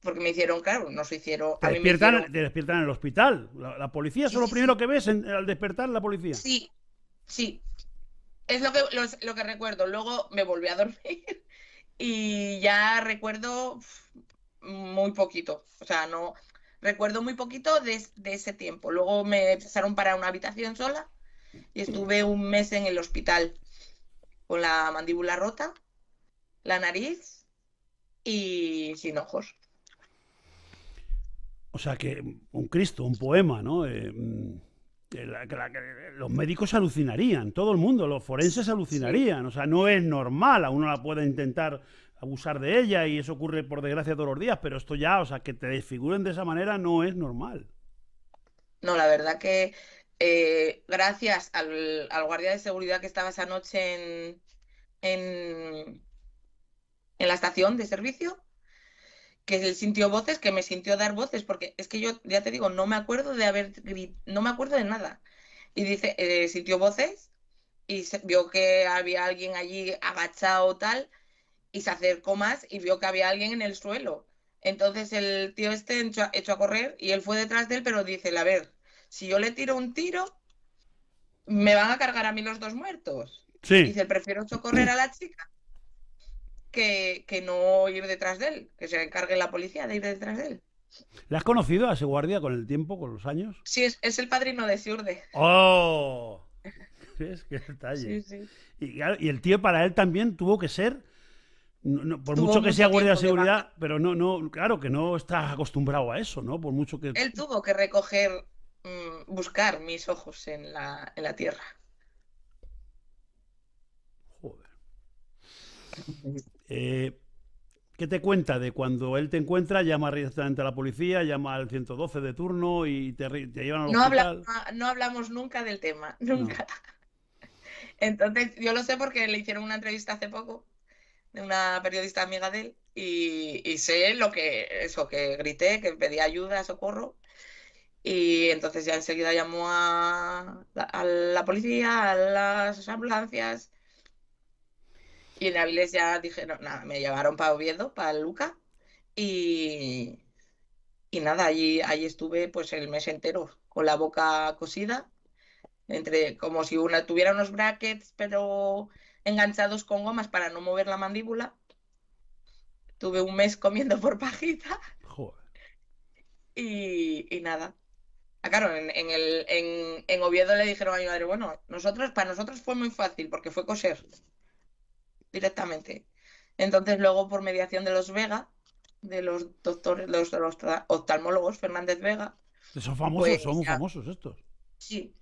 Porque me hicieron, claro, nos hicieron... Te, despiertan, hicieron... te despiertan en el hospital. La, policía, es lo primero que ves al despertar la policía. Sí, sí. Es lo que, lo que recuerdo. Luego me volví a dormir y ya recuerdo muy poquito, o sea, no recuerdo muy poquito de, ese tiempo. Luego me pasaron para una habitación sola y estuve un mes en el hospital con la mandíbula rota, la nariz y sin ojos. O sea que un Cristo, un poema, ¿no? Eh, mm, los médicos alucinarían, todo el mundo, los forenses alucinarían. O sea, no es normal, a uno la puede intentar abusar de ella y eso ocurre por desgracia todos los días, pero esto ya, o sea, que te desfiguren de esa manera no es normal. No, la verdad que eh, gracias al, guardia de seguridad que estaba esa noche en, en la estación de servicio, que él sintió voces, que me sintió dar voces, porque es que yo ya te digo, no me acuerdo de haber no me acuerdo de nada. Y dice, eh, sintió voces y vio que había alguien allí agachado tal, y se acercó más y vio que había alguien en el suelo. Entonces el tío este echó a, correr y él fue detrás de él, pero dice, a ver, si yo le tiro un tiro, me van a cargar a mí los dos muertos. Sí. Dice, prefiero socorrer a la chica que, no ir detrás de él, que se encargue la policía de ir detrás de él. ¿le has conocido a ese guardia con el tiempo, con los años? Sí, es, el padrino de Ciurde. ¡Oh! ¿Ves? Qué detalle. Y, el tío para él también tuvo que ser, por mucho que sea guardia de seguridad, pero no, no, claro que no estás acostumbrado a eso, ¿no? Por mucho que... Él tuvo que recoger, mm, buscar mis ojos en la, en la tierra. Joder. Eh, ¿Qué te cuenta de cuando él te encuentra? Llama directamente a la policía, llama al 112 de turno y te, llevan al no hospital. no hablamos nunca del tema, nunca. Entonces, yo lo sé porque le hicieron una entrevista hace poco de una periodista amiga de él y, sé lo que, eso, que grité, que pedí ayuda, socorro. Y entonces ya enseguida llamó a la policía, a las ambulancias y en Avilés ya dijeron, nada, me llevaron para Oviedo, para Luca, y, y nada, allí, allí estuve pues el mes entero, con la boca cosida, entre como si una tuviera unos brackets, pero enganchados con gomas para no mover la mandíbula. Tuve un mes comiendo por pajita. Y, nada, ah, claro, en, el, en, en, Oviedo le dijeron a mi madre, bueno, nosotros, para nosotros fue muy fácil porque fue coser directamente. Entonces luego por mediación de los Vega, de los doctores, de los, de oftalmólogos Fernández Vega. Son famosos, pues son famosos estos. Sí,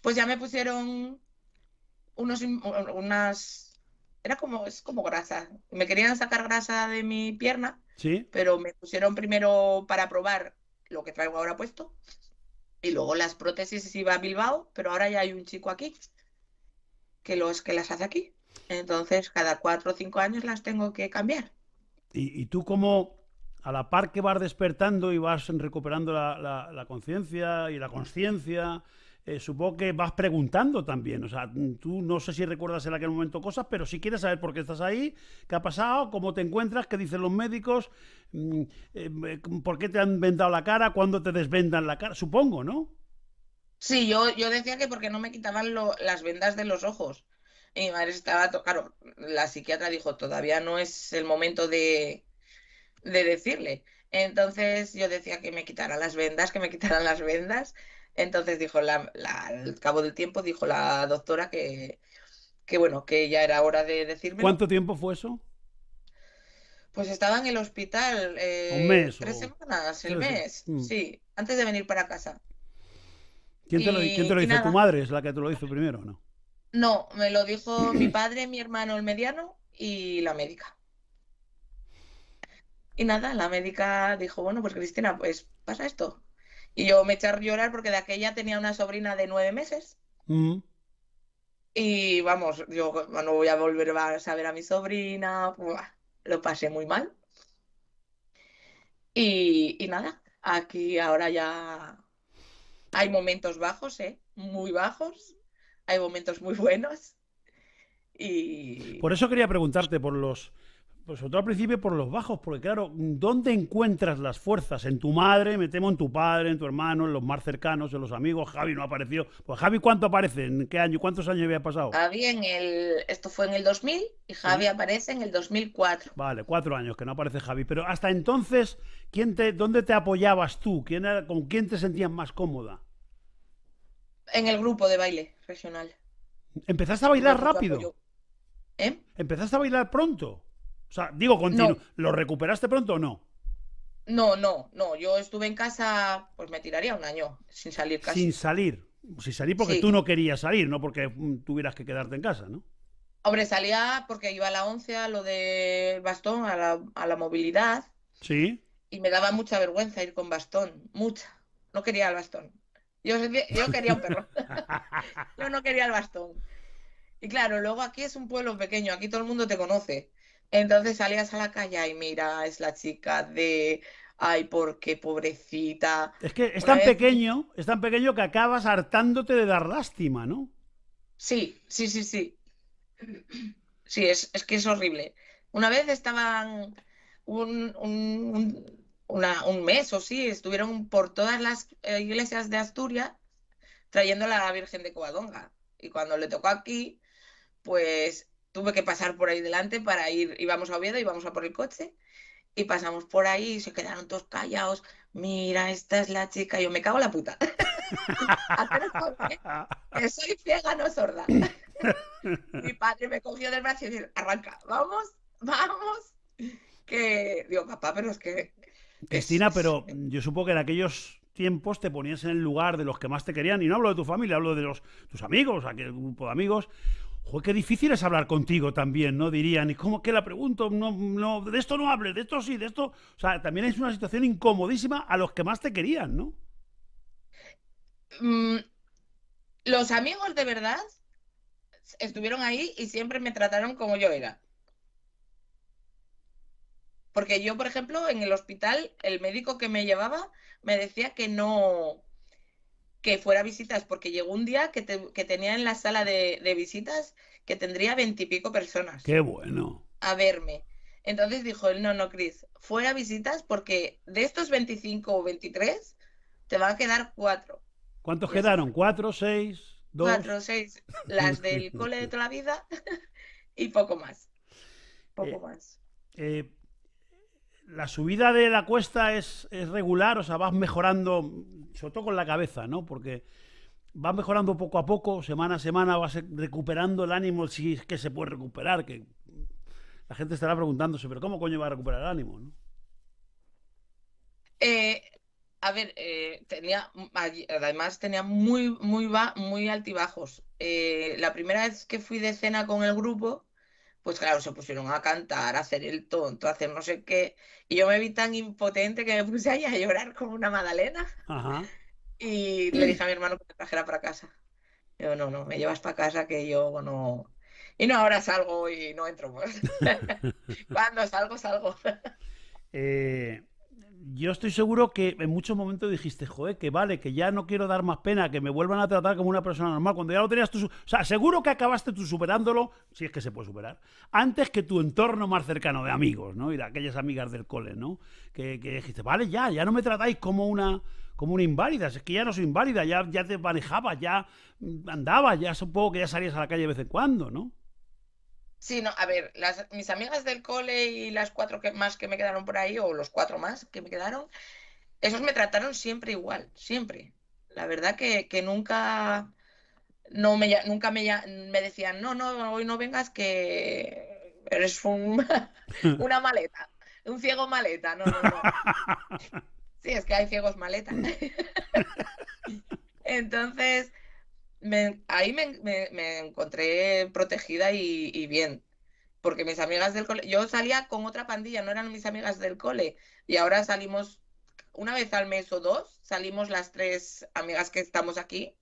pues ya me pusieron unos, unas, era como, es como grasa. Me querían sacar grasa de mi pierna, ¿Sí? pero me pusieron primero para probar lo que traigo ahora puesto y luego las prótesis iba a Bilbao, pero ahora ya hay un chico aquí que los que las hace aquí. Entonces, cada cuatro o cinco años las tengo que cambiar. ¿Y, tú cómo, a la par que vas despertando y vas recuperando la, conciencia y la conciencia, eh, supongo que vas preguntando también. O sea, tú no sé si recuerdas en aquel momento cosas, pero si quieres saber por qué estás ahí, qué ha pasado, cómo te encuentras, qué dicen los médicos, mm, eh, por qué te han vendado la cara, cuándo te desvendan la cara, supongo, ¿no? Sí, yo, decía que porque no me quitaban las vendas de los ojos. Y mi madre estaba, claro, la psiquiatra dijo, todavía no es el momento de, de decirle. Entonces yo decía que me quitaran las vendas, que me quitaran las vendas. Entonces dijo, al cabo del tiempo, dijo la doctora que, que bueno, que ya era hora de decirme. ¿Cuánto tiempo fue eso? Pues estaba en el hospital eh, un mes, tres semanas, el mes, mm. sí, antes de venir para casa. ¿Quién te, lo, ¿quién ¿Tu madre es la que te lo hizo primero o no? No, me lo dijo mi padre, mi hermano el mediano y la médica. Y nada, la médica dijo, bueno, pues Cristina, pues pasa esto. Y yo me eché a llorar porque de aquella tenía una sobrina de nueve meses. Mm. Y vamos, yo no voy a volver a ver a mi sobrina. lo pasé muy mal. Y, y nada, aquí ahora ya hay momentos bajos, ¿eh? Muy bajos, hay momentos muy buenos. Y... Por eso quería preguntarte por los, pues sobre todo al principio por los bajos, porque claro, ¿dónde encuentras las fuerzas? En tu madre, me temo en tu padre, en tu hermano, en los más cercanos, en los amigos. Javi no apareció. Pues Javi, ¿cuánto aparece? ¿En qué año? ¿Cuántos años había pasado? Javi en el... Esto fue en el 2000 y Javi aparece en el 2004. Vale, cuatro años que no aparece Javi. Pero hasta entonces, ¿quién te... ¿dónde te apoyabas tú? ¿Quién era... ¿Con quién te sentías más cómoda? En el grupo de baile regional. ¿Empezaste a bailar rápido? ¿Eh? ¿Empezaste a bailar pronto? O sea, digo, continuo. ¿Lo recuperaste pronto o no? No, no, no. Yo estuve en casa, pues me tiraría un año sin salir casi. Sin salir. si salí porque tú no querías salir, no porque mm, tuvieras que quedarte en casa, ¿no? Hombre, salía porque iba a la once a lo del bastón, a la, a la movilidad. Sí. Y me daba mucha vergüenza ir con bastón, mucha. No quería el bastón. Yo, quería un perro. yo no quería el bastón. Y claro, luego aquí es un pueblo pequeño, aquí todo el mundo te conoce. Entonces salías a la calle y mira, es la chica de ay, porque pobrecita. Es que es tan pequeño, es tan pequeño que acabas hartándote de dar lástima, ¿no? Sí, sí, sí, sí. Sí, es, es que es horrible. Una vez estaban un, un mes o sí, estuvieron por todas las eh, iglesias de Asturias trayendo a la Virgen de Coadonga Y cuando le tocó aquí, pues tuve que pasar por ahí delante para ir, íbamos a Oviedo, íbamos a por el coche, y pasamos por ahí y se quedaron todos callados. Mira, esta es la chica. Yo me cago en la puta. que soy ciega, no sorda. Mi padre me cogió del brazo y dijo, arranca, vamos, vamos que digo, papá, pero es que Cristina, pero yo supongo que en aquellos tiempos te ponías en el lugar de los que más te querían, y no hablo de tu familia, hablo de los, tus amigos, aquel grupo de amigos. Joder, qué difícil es hablar contigo también, ¿no? Dirían, ¿y cómo que la pregunto? No, no, de esto no hables, de esto sí, de esto. O sea, también es una situación incomodísima a los que más te querían, ¿no? Mm, los amigos de verdad estuvieron ahí y siempre me trataron como yo era. Porque yo, por ejemplo, en el hospital, el médico que me llevaba me decía que no que fuera a visitas, porque llegó un día que, tenía en la sala de, visitas que tendría veintipico personas. Qué bueno. A verme. Entonces dijo él, no, no, Cris, fuera a visitas porque de estos 25 o 23 te van a quedar cuatro. ¿Cuántos pues quedaron? ¿Cuatro, seis, dos? Cuatro, seis. Las del cole de toda la vida y poco más. Poco eh, más. Eh, la subida de la cuesta es, regular, o sea, vas mejorando, sobre todo con la cabeza, ¿no? Porque vas mejorando poco a poco, semana a semana, vas recuperando el ánimo si es que se puede recuperar, que la gente estará preguntándose, pero ¿cómo coño va a recuperar el ánimo? ¿no? Eh, a ver, eh, tenía, además tenía muy, muy, muy altibajos. Eh, la primera vez que fui de cena con el grupo, pues claro, se pusieron a cantar, a hacer el tonto, a hacer no sé qué. Y yo me vi tan impotente que me puse ahí a llorar como una madalena. Y le dije a mi hermano que me trajera para casa. Yo, no, no, me llevas para casa que yo no... Y no, ahora salgo y no entro. Pues. Cuando salgo, salgo. eh, yo estoy seguro que en muchos momentos dijiste, joder, que vale, que ya no quiero dar más pena, que me vuelvan a tratar como una persona normal, cuando ya lo tenías tú... O sea, seguro que acabaste tú superándolo, si es que se puede superar, antes que tu entorno más cercano de amigos, ¿no? Y de aquellas amigas del cole, ¿no? Que, que dijiste, vale, ya, ya no me tratáis como una como una inválida. Es que ya no soy inválida, ya, ya te manejaba ya andabas, ya supongo que ya salías a la calle de vez en cuando, ¿no? Sí, no, a ver, las, mis amigas del cole y las cuatro que, más que me quedaron por ahí, o los cuatro más que me quedaron, esos me trataron siempre igual, siempre. La verdad que, que nunca, no me, nunca me, me decían, no, no, hoy no vengas que eres una maleta, un ciego maleta. No, no, no. Sí, es que hay ciegos maleta. Entonces, ahí me, encontré protegida y, bien. Porque mis amigas del cole, yo salía con otra pandilla, no eran mis amigas del cole. Y ahora salimos una vez al mes o dos, salimos las tres amigas que estamos aquí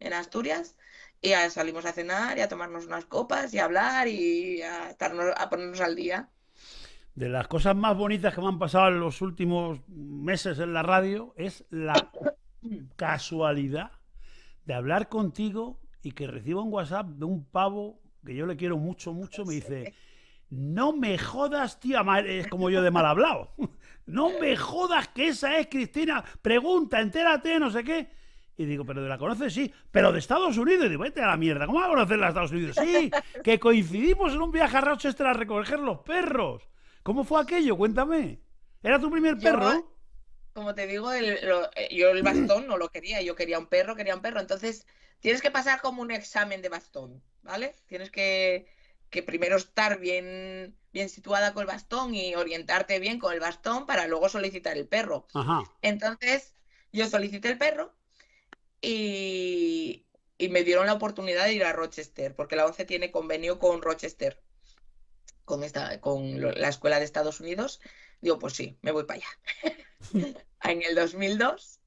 en Asturias y salimos a cenar y a tomarnos unas copas y a hablar y a, estarnos, a ponernos al día. De las cosas más bonitas que me han pasado en los últimos meses en la radio es la casualidad de hablar contigo y que reciba un WhatsApp de un pavo que yo le quiero mucho, mucho, me dice, no me jodas, tía, es como yo de mal hablado, no me jodas que esa es Cristina, pregunta, entérate, no sé qué. Y digo, pero de la conoces, sí, pero de Estados Unidos. Y digo, vete a la mierda, ¿cómo va a conocerla a Estados Unidos? Sí, que coincidimos en un viaje a Rochester a recoger los perros. ¿Cómo fue aquello? Cuéntame. ¿Era tu primer perro? como te digo, eh, yo el bastón no lo quería, yo quería un perro, quería un perro. Entonces, tienes que pasar como un examen de bastón, ¿vale? Tienes que, primero estar bien, situada con el bastón y orientarte bien con el bastón para luego solicitar el perro. Entonces, yo solicité el perro y, me dieron la oportunidad de ir a Rochester, porque la ONCE tiene convenio con Rochester, con, con la Escuela de Estados Unidos. Digo, pues sí, me voy para allá. en el 2002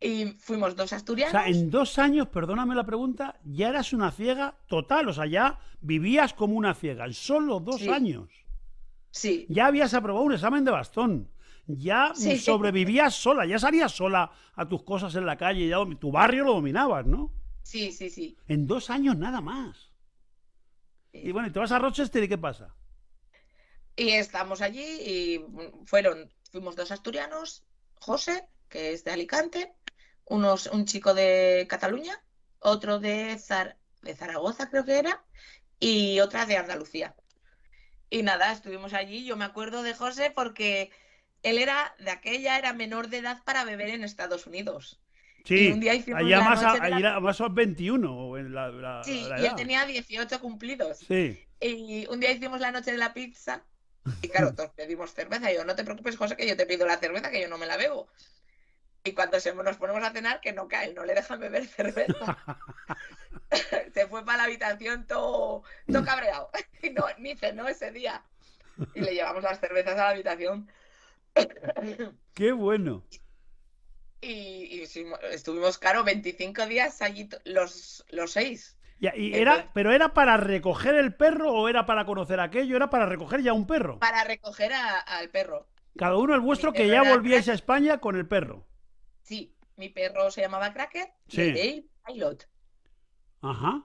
y fuimos dos asturianos. O sea, en dos años, perdóname la pregunta, ya eras una ciega total, o sea, ya vivías como una ciega, en solo dos años. Sí. Ya habías aprobado un examen de bastón. Ya sobrevivías sola, ya salías sola a tus cosas en la calle, ya tu barrio lo dominabas, ¿no? Sí, sí, sí. En dos años nada más. Y bueno, y te vas a Rochester y ¿qué pasa? Y estamos allí y mm, fueron, fuimos dos asturianos, José, que es de Alicante, unos, un chico de Cataluña, otro de, de Zaragoza creo que era, y otra de Andalucía. Y nada, estuvimos allí, yo me acuerdo de José porque él era, de aquella era menor de edad para beber en Estados Unidos. Sí, y un día hicimos más, a, 21. sí, y él tenía 18 cumplidos. Sí. Y un día hicimos la noche de la pizza y claro, todos pedimos cerveza. Y yo, no te preocupes, José, que yo te pido la cerveza, que yo no me la bebo. Y cuando nos ponemos a cenar, que no cae, no le dejan beber cerveza. se fue para la habitación todo, cabreado. y no, ni cenó ese día. Y le llevamos las cervezas a la habitación. ¡Qué bueno! Y, estuvimos, claro, 25 días allí, los, los seis era, ¿Pero era para recoger el perro o era para conocer aquello? ¿Era para recoger ya un perro? Para recoger al perro. Cada uno el vuestro que ya volvíais a España con el perro. Sí, mi perro se llamaba Cracker y Pilot. Ajá.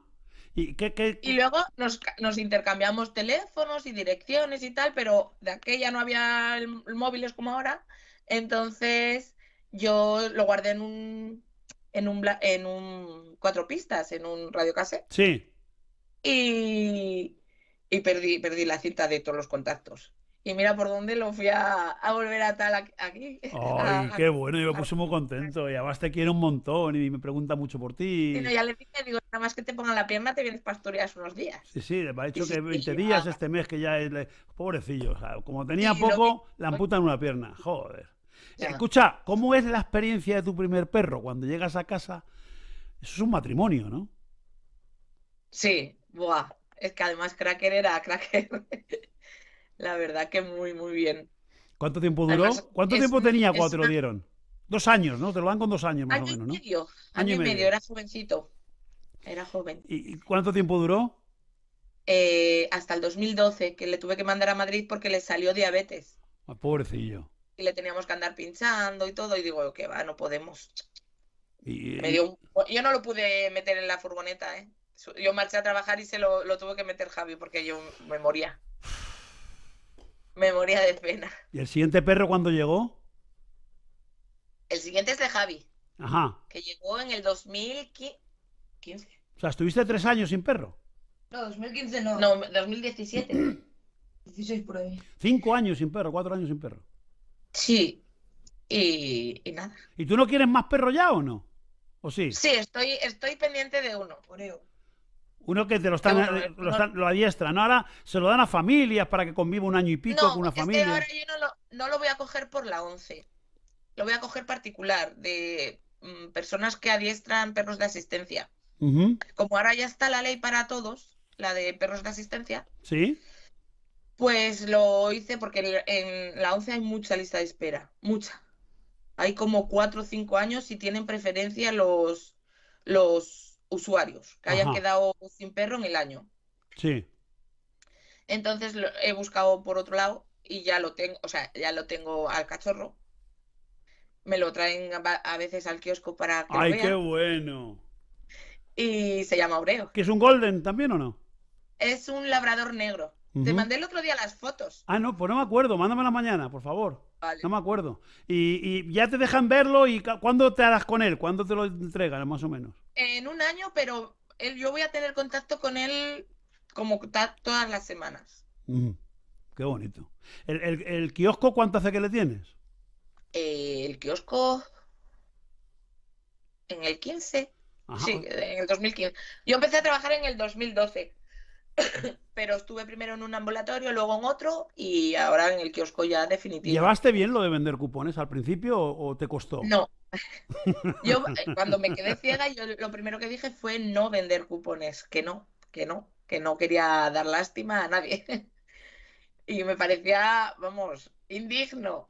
¿Y, y luego nos, nos, intercambiamos teléfonos y direcciones y tal, pero de aquella no había móviles como ahora. Entonces yo lo guardé en un, en un, en un cuatro pistas, en un radiocase Sí. Y, y perdí, perdí la cinta de todos los contactos. Y mira por dónde lo fui a, a volver a tal aquí. ¡Ay, qué bueno! Yo me puse muy contento. Y además te quiero un montón y me pregunta mucho por ti. Sí, ya le dije, digo, nada más que te pongan la pierna, te vienes pastoreas unos días. Sí, sí, me ha dicho que 20 días este mes que ya es... Pobrecillo, o sea, como tenía poco, la amputan una pierna. Joder. Escucha, ¿cómo es la experiencia de tu primer perro cuando llegas a casa? Eso es un matrimonio, ¿no? Sí, buah. Es que además Cracker era Cracker. la verdad que muy, muy bien. ¿Cuánto tiempo duró? ¿Cuánto tiempo tenía cuando te lo dieron? Dos años, ¿no? Te lo dan con dos años más o menos, ¿no? Medio, año, y medio, era jovencito. Era joven. ¿Y cuánto tiempo duró? Eh, hasta el 2012, que le tuve que mandar a Madrid porque le salió diabetes. Ah, pobrecillo y le teníamos que andar pinchando y todo, y digo, que va, no podemos. Eh, yo no lo pude meter en la furgoneta, ¿eh? Yo marché a trabajar y se lo, lo tuvo que meter Javi porque yo me moría. Me moría de pena. ¿Y el siguiente perro cuándo llegó? El siguiente es de Javi. Ajá. Que llegó en el 2015. O sea, estuviste tres años sin perro. No, 2015 no. No, 2017. 16 por ahí. Cinco años sin perro, cuatro años sin perro. Sí. Y, nada. ¿Y tú no quieres más perro ya o no? ¿O sí? Sí, estoy, estoy pendiente de uno, creo. Uno que te lo están, eh, eh, lo, ¿no? Ahora se lo dan a familias para que conviva un año y pico con una familia. Este ahora yo no lo, voy a coger por la 11. Lo voy a coger particular, de mm, personas que adiestran perros de asistencia. Como ahora ya está la ley para todos, la de perros de asistencia. Sí. Pues lo hice porque en la 11 hay mucha lista de espera, mucha. Hay como cuatro o cinco años y tienen preferencia los, los usuarios que hayan quedado sin perro en el año. Sí. Entonces lo he buscado por otro lado y ya lo tengo, o sea, ya lo tengo al cachorro. Me lo traen a veces al kiosco para que ¡Ay, qué bueno! Y se llama Aureo. ¿Que es un golden también o no? Es un labrador negro. Te mandé el otro día las fotos. Ah, no, pues no me acuerdo. la mañana, por favor. No me acuerdo. Y, ya te dejan verlo y ¿cuándo te harás con él? ¿Cuándo te lo entregan, más o menos? En un año, pero él, yo voy a tener contacto con él como todas las semanas. qué bonito. ¿El, kiosco cuánto hace que le tienes? Eh, el kiosco... En el 15. Sí, en el 2015. Yo empecé a trabajar en el 2012 pero estuve primero en un ambulatorio, luego en otro y ahora en el kiosco ya definitivamente ¿Llevaste bien lo de vender cupones al principio o, te costó? No. yo eh, cuando me quedé ciega, yo lo primero que dije fue no vender cupones, que no, que no, que no quería dar lástima a nadie. y me parecía, vamos, indigno.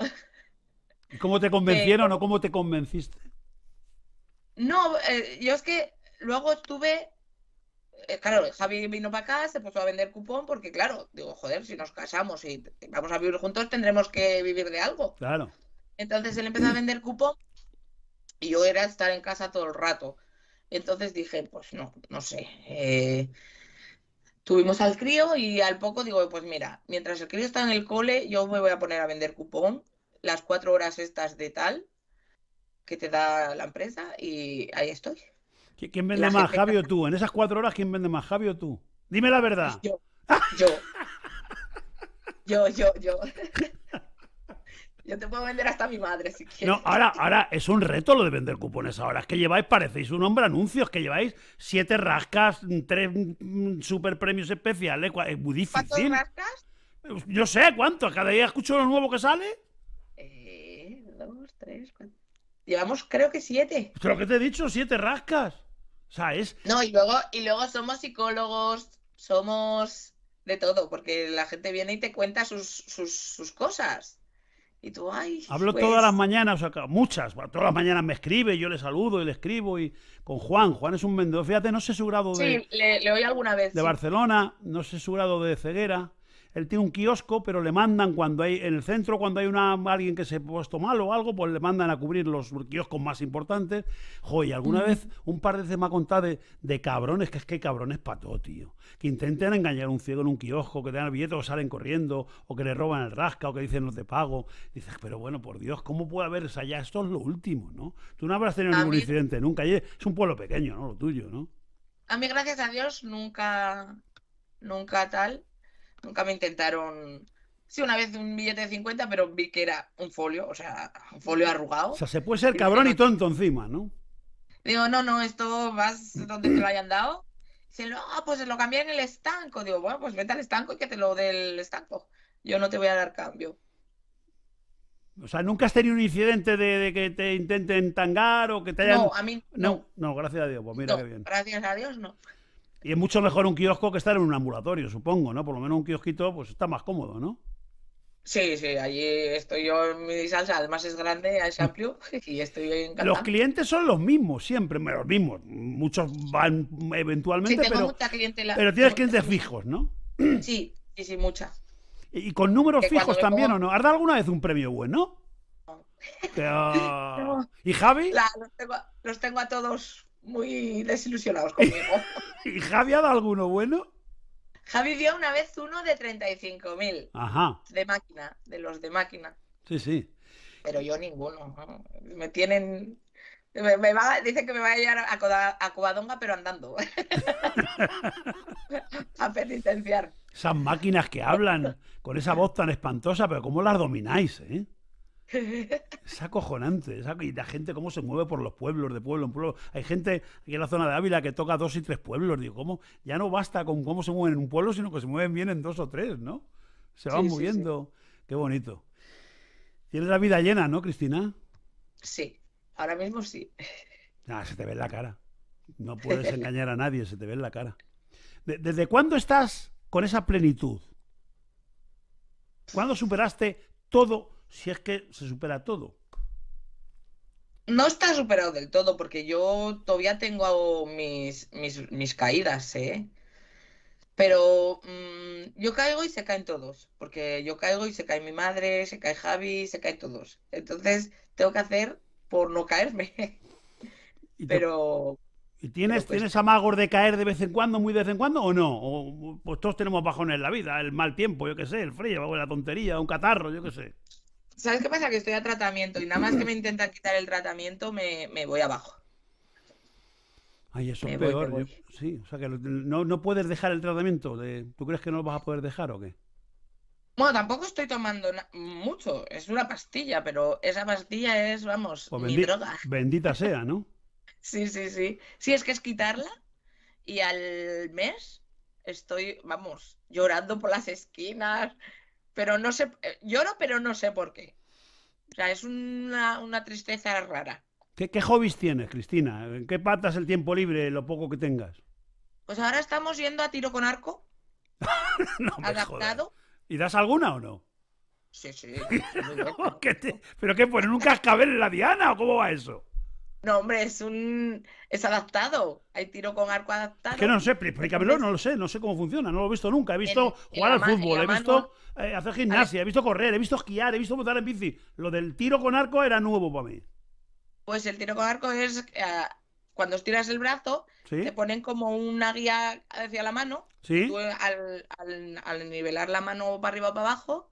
cómo te convencieron o cómo te convenciste? No, eh, yo es que luego estuve eh, claro, Javi vino para acá, se puso a vender cupón porque, claro, digo, joder, si nos casamos y vamos a vivir juntos, tendremos que vivir de algo. Claro. Entonces él empezó a vender cupón y yo era estar en casa todo el rato. Entonces dije, pues no, no sé. Eh, tuvimos al crío y al poco digo, pues mira, mientras el crío está en el cole, yo me voy a poner a vender cupón las cuatro horas estas de tal que te da la empresa y ahí estoy. ¿Quién vende más, Javi o tú? En esas cuatro horas, ¿quién vende más, Javi o tú? Dime la verdad. Yo. Yo. yo, yo, yo. Yo te puedo vender hasta mi madre si quieres. No, ahora, ahora es un reto lo de vender cupones ahora. Es que lleváis, parecéis un hombre anuncios, que lleváis siete rascas, tres mm, super premios especiales. Es muy difícil. ¿Cuántos rascas? Yo sé cuánto. Cada día escucho lo nuevo que sale. Eh, dos, tres, cuatro. Llevamos creo que siete. Creo que te he dicho, siete rascas. No, y luego, y luego somos psicólogos, somos de todo, porque la gente viene y te cuenta sus, sus, cosas. Y tú, ay. Hablo pues". todas las mañanas, muchas, todas las mañanas me escribe, yo le saludo y le escribo. y Con Juan, Juan es un mendoza. Fíjate, no sé su grado de. Sí, le, oí alguna vez. De Barcelona, no sé su grado de ceguera él tiene un kiosco, pero le mandan cuando hay, en el centro, cuando hay una, alguien que se ha puesto mal o algo, pues le mandan a cubrir los kioscos más importantes. Joder, alguna vez, un par de veces me ha contado de, cabrones, que es que hay cabrones pato, tío, que intenten engañar a un ciego en un kiosco, que te dan el billete o salen corriendo, o que le roban el rasca, o que dicen no te pago. Dices, pero bueno, por Dios, ¿cómo puede haber? allá? esto es lo último, ¿no? Tú no habrás tenido ningún incidente nunca. es un pueblo pequeño, ¿no? Lo tuyo, ¿no? A mí, gracias a Dios, nunca, nunca tal. Nunca me intentaron. Sí, una vez un billete de 50, pero vi que era un folio, o sea, un folio arrugado. O sea, se puede ser cabrón y tonto encima, ¿no? Digo, no, no, esto vas donde te lo hayan dado. Dice, no, pues lo cambié en el estanco. Digo, bueno, pues vete al estanco y que te lo dé el estanco. Yo no te voy a dar cambio. O sea, ¿nunca has tenido un incidente de, que te intenten tangar o que te hayan...? No, a mí no. No, gracias a Dios, pues mira qué bien. gracias a Dios no. Y es mucho mejor un kiosco que estar en un ambulatorio, supongo, ¿no? Por lo menos un kiosquito, pues está más cómodo, ¿no? Sí, sí, allí estoy yo en mi salsa, además es grande, es amplio y estoy encantado. Los clientes son los mismos, siempre, los mismos. Muchos van eventualmente, sí, tengo pero, clientela, pero tienes clientes fijos, ¿no? Sí, sí, sí, mucha. ¿Y con números fijos también o no? ¿Has dado alguna vez un premio bueno? No. ¿Y Javi? los tengo a todos muy desilusionados conmigo. ¿Y Javi ha dado alguno bueno? Javi dio una vez uno de 35.000. Ajá. De máquina, de los de máquina. Sí, sí. Pero yo ninguno. Me tienen. Me, Dicen que me va a llevar a, Cubadonga... pero andando. a penitenciar. Esas máquinas que hablan con esa voz tan espantosa, pero ¿cómo las domináis, eh? Es acojonante. y la gente cómo se mueve por los pueblos, de pueblo en pueblo. Hay gente aquí en la zona de Ávila que toca dos y tres pueblos. Digo, ¿cómo? Ya no basta con cómo se mueven en un pueblo, sino que se mueven bien en dos o tres, ¿no? Se van moviendo. Qué bonito. Tienes la vida llena, ¿no, Cristina? Sí, ahora mismo sí. Ah, se te ve en la cara. No puedes engañar a nadie, se te ve en la cara. ¿Desde cuándo estás con esa plenitud? ¿Cuándo superaste todo si es que se supera todo? No está superado del todo, porque yo todavía tengo mis, mis, caídas, ¿eh? Pero mm, yo caigo y se caen todos, porque yo caigo y se cae mi madre, se cae Javi, se caen todos. Entonces tengo que hacer por no caerme. pero... Pues tienes, amagos de caer de vez en cuando, muy de vez en cuando, o no? pues todos tenemos bajones en la vida, el mal tiempo, yo qué sé, el frío, la tontería, un catarro, yo qué sé. ¿Sabes qué pasa? Que estoy a tratamiento y nada más que me intentan quitar el tratamiento me, voy abajo. Ay, eso es peor. sí, o sea que no, puedes dejar el tratamiento. ¿Tú crees que no lo vas a poder dejar o qué? Bueno, tampoco estoy tomando mucho. Es una pastilla, pero esa pastilla es, vamos, pues mi droga. Bendita sea, ¿no? sí, sí, sí. Si es que es quitarla y al mes estoy, vamos, llorando por las esquinas, pero no sé, eh, lloro, pero no sé por qué. O sea, es una, tristeza rara. ¿Qué, hobbies tienes, Cristina? ¿En qué patas el tiempo libre, lo poco que tengas? Pues ahora estamos yendo a tiro con arco. adaptado. ¿Y das alguna o no? Sí, sí. ¿pero qué? pero pues qué nunca has en la diana o cómo va eso? No, hombre, es un. Es adaptado. Hay tiro con arco adaptado. que no sé, explícamelo, no lo sé, no sé cómo funciona, no lo he visto nunca. He visto jugar al fútbol, he visto eh, hacer gimnasia, he visto correr, he visto esquiar, he visto montar en bici. Lo del tiro con arco era nuevo para mí. Pues el tiro con arco es. Eh, cuando estiras el brazo, te ponen como una guía hacia la mano. Eh, al, nivelar la mano para arriba o para abajo,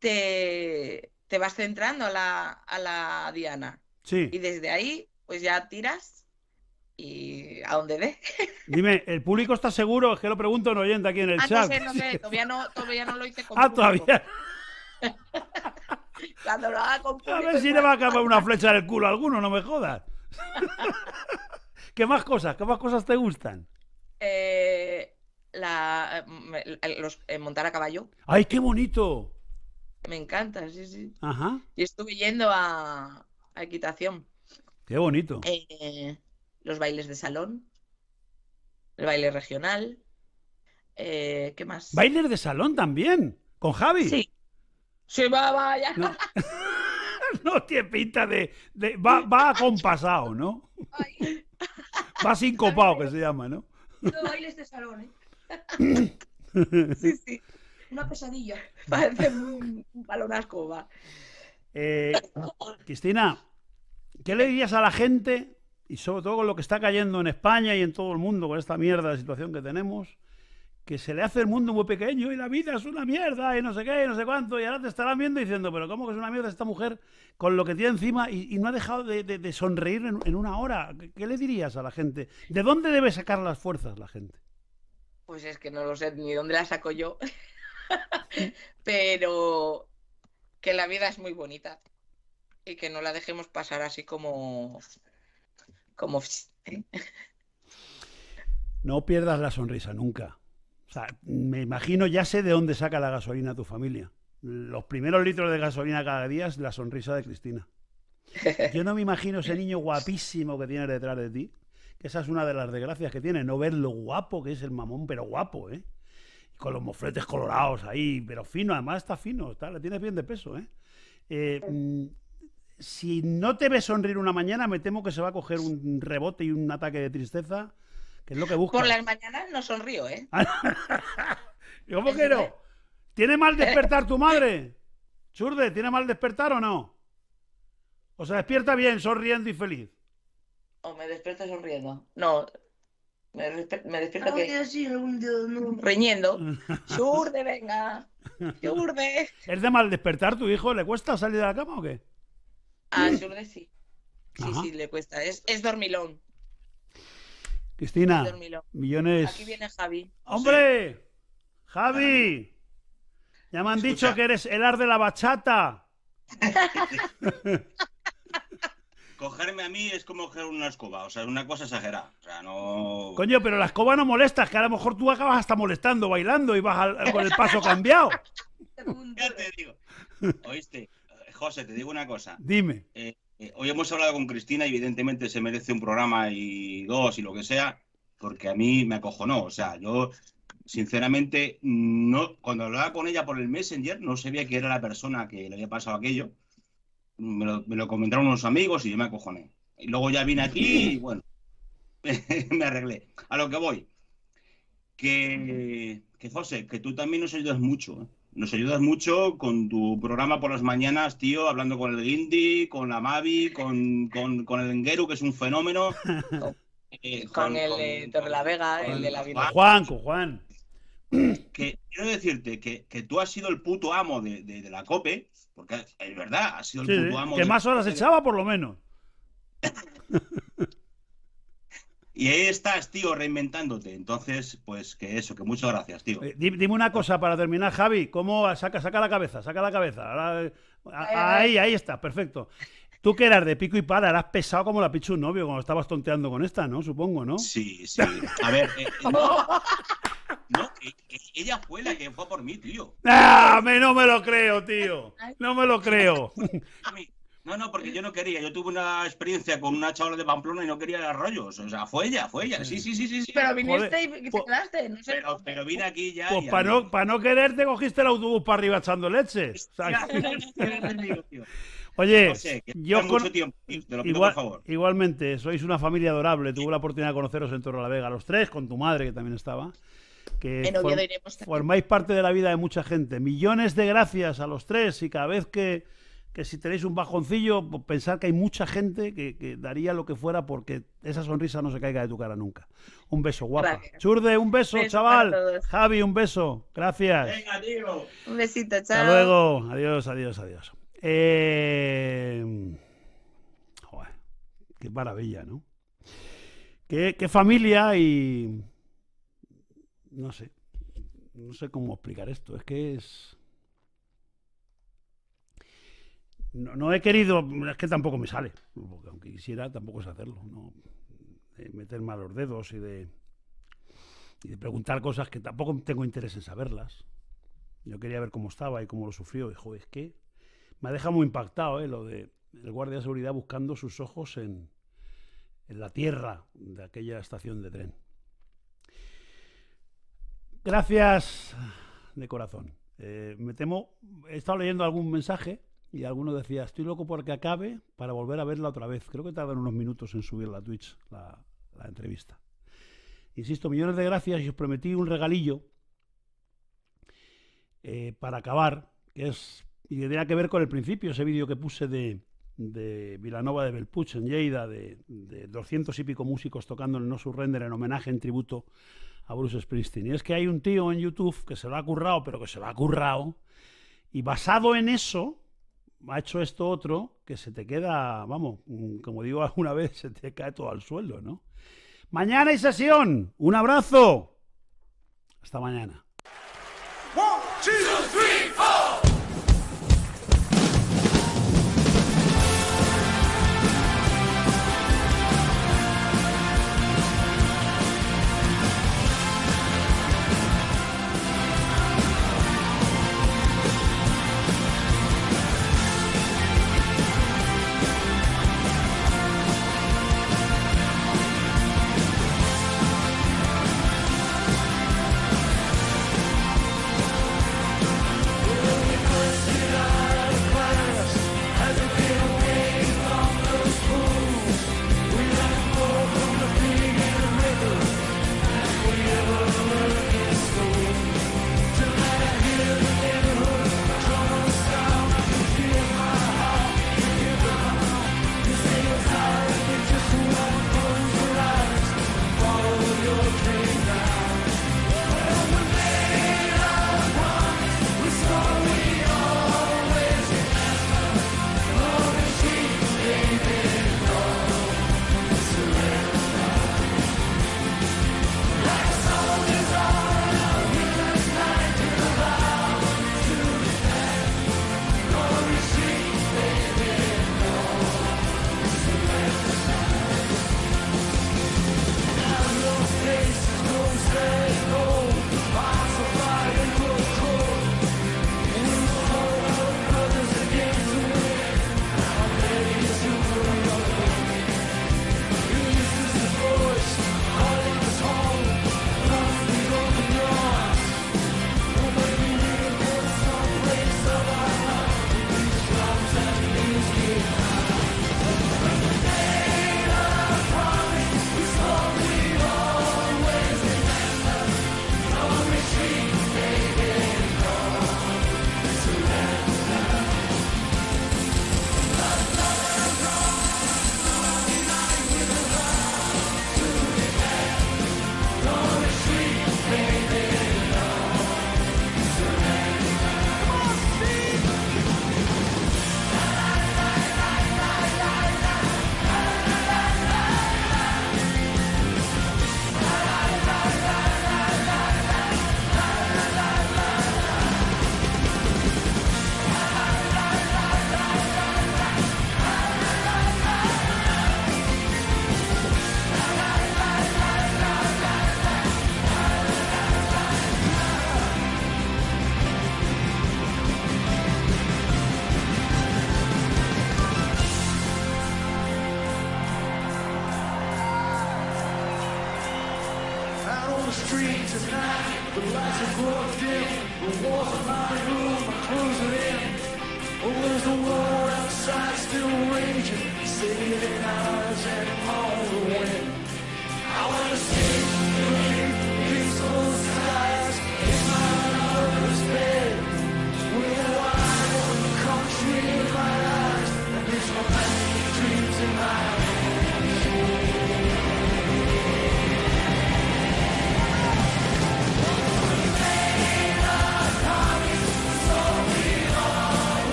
te, te vas centrando a la, a la diana. Y desde ahí, pues ya tiras y a donde dé. Dime, ¿el público está seguro? Es que lo pregunto en oyente aquí en el ah, chat. No sé, no sé, todavía no, todavía no lo hice con Ah, todavía. Cuando lo haga con público, A ver si le va a acabar una flecha en el culo a alguno, no me jodas. ¿Qué más cosas? ¿Qué más cosas te gustan? Eh, la, los, eh, montar a caballo. ¡Ay, qué bonito! Me encanta, sí, sí. Ajá. Y estuve yendo a, a equitación. Qué bonito. Eh, los bailes de salón, el baile regional. Eh, ¿Qué más? Bailes de salón también, con Javi. Sí. se va, vaya. No, no tiene pinta de. va, va acompasado, ¿no? va sin copao, que se llama, ¿no? Los bailes de salón, ¿eh? Sí, sí. Una pesadilla. Parece un, un va. Eh, Cristina, ¿qué le dirías a la gente, y sobre todo con lo que está cayendo en España y en todo el mundo con esta mierda de situación que tenemos, que se le hace el mundo muy pequeño y la vida es una mierda y no sé qué y no sé cuánto, y ahora te estarán viendo diciendo, pero ¿cómo que es una mierda esta mujer con lo que tiene encima y, no ha dejado de, sonreír en, una hora? ¿Qué, ¿Qué le dirías a la gente? ¿De dónde debe sacar las fuerzas la gente? Pues es que no lo sé ni dónde la saco yo. pero que la vida es muy bonita y que no la dejemos pasar así como... como... ¿eh? No pierdas la sonrisa nunca. O sea, me imagino, ya sé de dónde saca la gasolina tu familia. Los primeros litros de gasolina cada día es la sonrisa de Cristina. Yo no me imagino ese niño guapísimo que tienes detrás de ti. Que esa es una de las desgracias que tiene, no ver lo guapo que es el mamón, pero guapo, ¿eh? con los mofletes colorados ahí, pero fino, además está fino, está, la tienes bien de peso, ¿eh? eh mm, si no te ves sonreír una mañana, me temo que se va a coger un rebote y un ataque de tristeza, que es lo que busca. Por las mañanas no sonrío, ¿eh? ¿Cómo que ¿Tiene mal despertar tu madre? Churde, ¿tiene mal despertar o no? ¿O se despierta bien, sonriendo y feliz? ¿O me despierta sonriendo? No, me, me despierto Reñiendo. ¡Surde, venga! ¡Surde! ¿Es de mal despertar tu hijo? ¿Le cuesta salir de la cama o qué? Ah, Surde sí. Sí, sí, le cuesta. Es, es dormilón. Cristina, millones. Aquí viene Javi. ¡Hombre! ¡Javi! Ya me han dicho que eres el ar de la bachata. cogerme a mí es como coger una escoba, o sea, es una cosa exagerada. O sea, no. Coño, pero la escoba no molestas, que a lo mejor tú acabas hasta molestando, bailando y vas con el paso cambiado. ya te digo. Oíste, José, te digo una cosa. Dime. Eh, eh, hoy hemos hablado con Cristina, evidentemente se merece un programa y dos y lo que sea, porque a mí me acojonó. O sea, yo sinceramente, no, cuando hablaba con ella por el Messenger, no sabía que era la persona que le había pasado aquello me lo, comentaron unos amigos y yo me acojoné. Y luego ya vine aquí y bueno, me arreglé. A lo que voy. Que, que José, que tú también nos ayudas mucho. ¿eh? Nos ayudas mucho con tu programa por las mañanas, tío, hablando con el Guindy, con la Mavi, con, el Engueru, que es un fenómeno. Eh, con, el de Torrelavega, el de la vida. Juan, con Juan. Que quiero decirte que, tú has sido el puto amo de la COPE porque es verdad, ha sido el amo. Que más horas echaba, por lo menos. y ahí estás, tío, reinventándote. Entonces, pues que eso, que muchas gracias, tío. Eh, dime una cosa para terminar, Javi. ¿Cómo saca, saca la cabeza? Saca la cabeza. Eh, ahí, ahí está, perfecto. Tú que eras de pico y pala, eras pesado como la pichu un novio cuando estabas tonteando con esta, ¿no? Supongo, ¿no? Sí, sí. A ver. Eh, oh ella fue la que fue por mí, tío. Ah, no me lo creo, tío. No me lo creo. No, no, porque yo no quería. Yo tuve una experiencia con una chavala de Pamplona y no quería rollos. O sea, fue ella, fue ella. Sí, sí, sí, sí. Pero viniste y te quedaste. pero, vine aquí ya. Pues para no, para no quererte cogiste el autobús para arriba echando leches. Oye, yo con... Igual, por favor. Igualmente, sois una familia adorable. Tuve la oportunidad de conoceros en Torre la Vega, los tres, con tu madre que también estaba formáis parte de la vida de mucha gente. Millones de gracias a los tres y cada vez que, si tenéis un bajoncillo, pues pensar que hay mucha gente que, daría lo que fuera porque esa sonrisa no se caiga de tu cara nunca. Un beso, guapa. Churde, un beso, chaval. Javi, un beso. Gracias. Venga, tío. Un besito, chao. luego. Adiós, adiós, adiós. Eh... qué maravilla, ¿no? Qué, qué familia y no sé, no sé cómo explicar esto, es que es... No, he querido, es que tampoco me sale, aunque quisiera tampoco es hacerlo, ¿no? De meter mal los dedos y de, y de preguntar cosas que tampoco tengo interés en saberlas. Yo quería ver cómo estaba y cómo lo sufrió, y es que me ha dejado muy impactado ¿eh? lo de el guardia de seguridad buscando sus ojos en la tierra de aquella estación de tren. Gracias de corazón. Eh, me temo, he estado leyendo algún mensaje y alguno decía, estoy loco porque acabe para volver a verla otra vez. Creo que tardan unos minutos en subir la Twitch, la, entrevista. Insisto, millones de gracias y os prometí un regalillo eh, para acabar, que es, y que que ver con el principio, ese vídeo que puse de, de Vilanova de Belpuch en Lleida, de, de 200 y pico músicos tocando el No Surrender en homenaje, en tributo a Bruce Springsteen. Y es que hay un tío en YouTube que se lo ha currado, pero que se lo ha currado, y basado en eso, ha hecho esto otro que se te queda, vamos, mm, como digo alguna vez, se te cae todo al suelo, ¿no? Mañana hay sesión. Un abrazo. Hasta mañana. street tonight. The lights are growing dim. The walls of my room are closing in. Oh, there's a war outside still raging. singing ours and all the wind. I wanna see peaceful skies in my bed. With a country in my eyes. And my dreams in my eyes.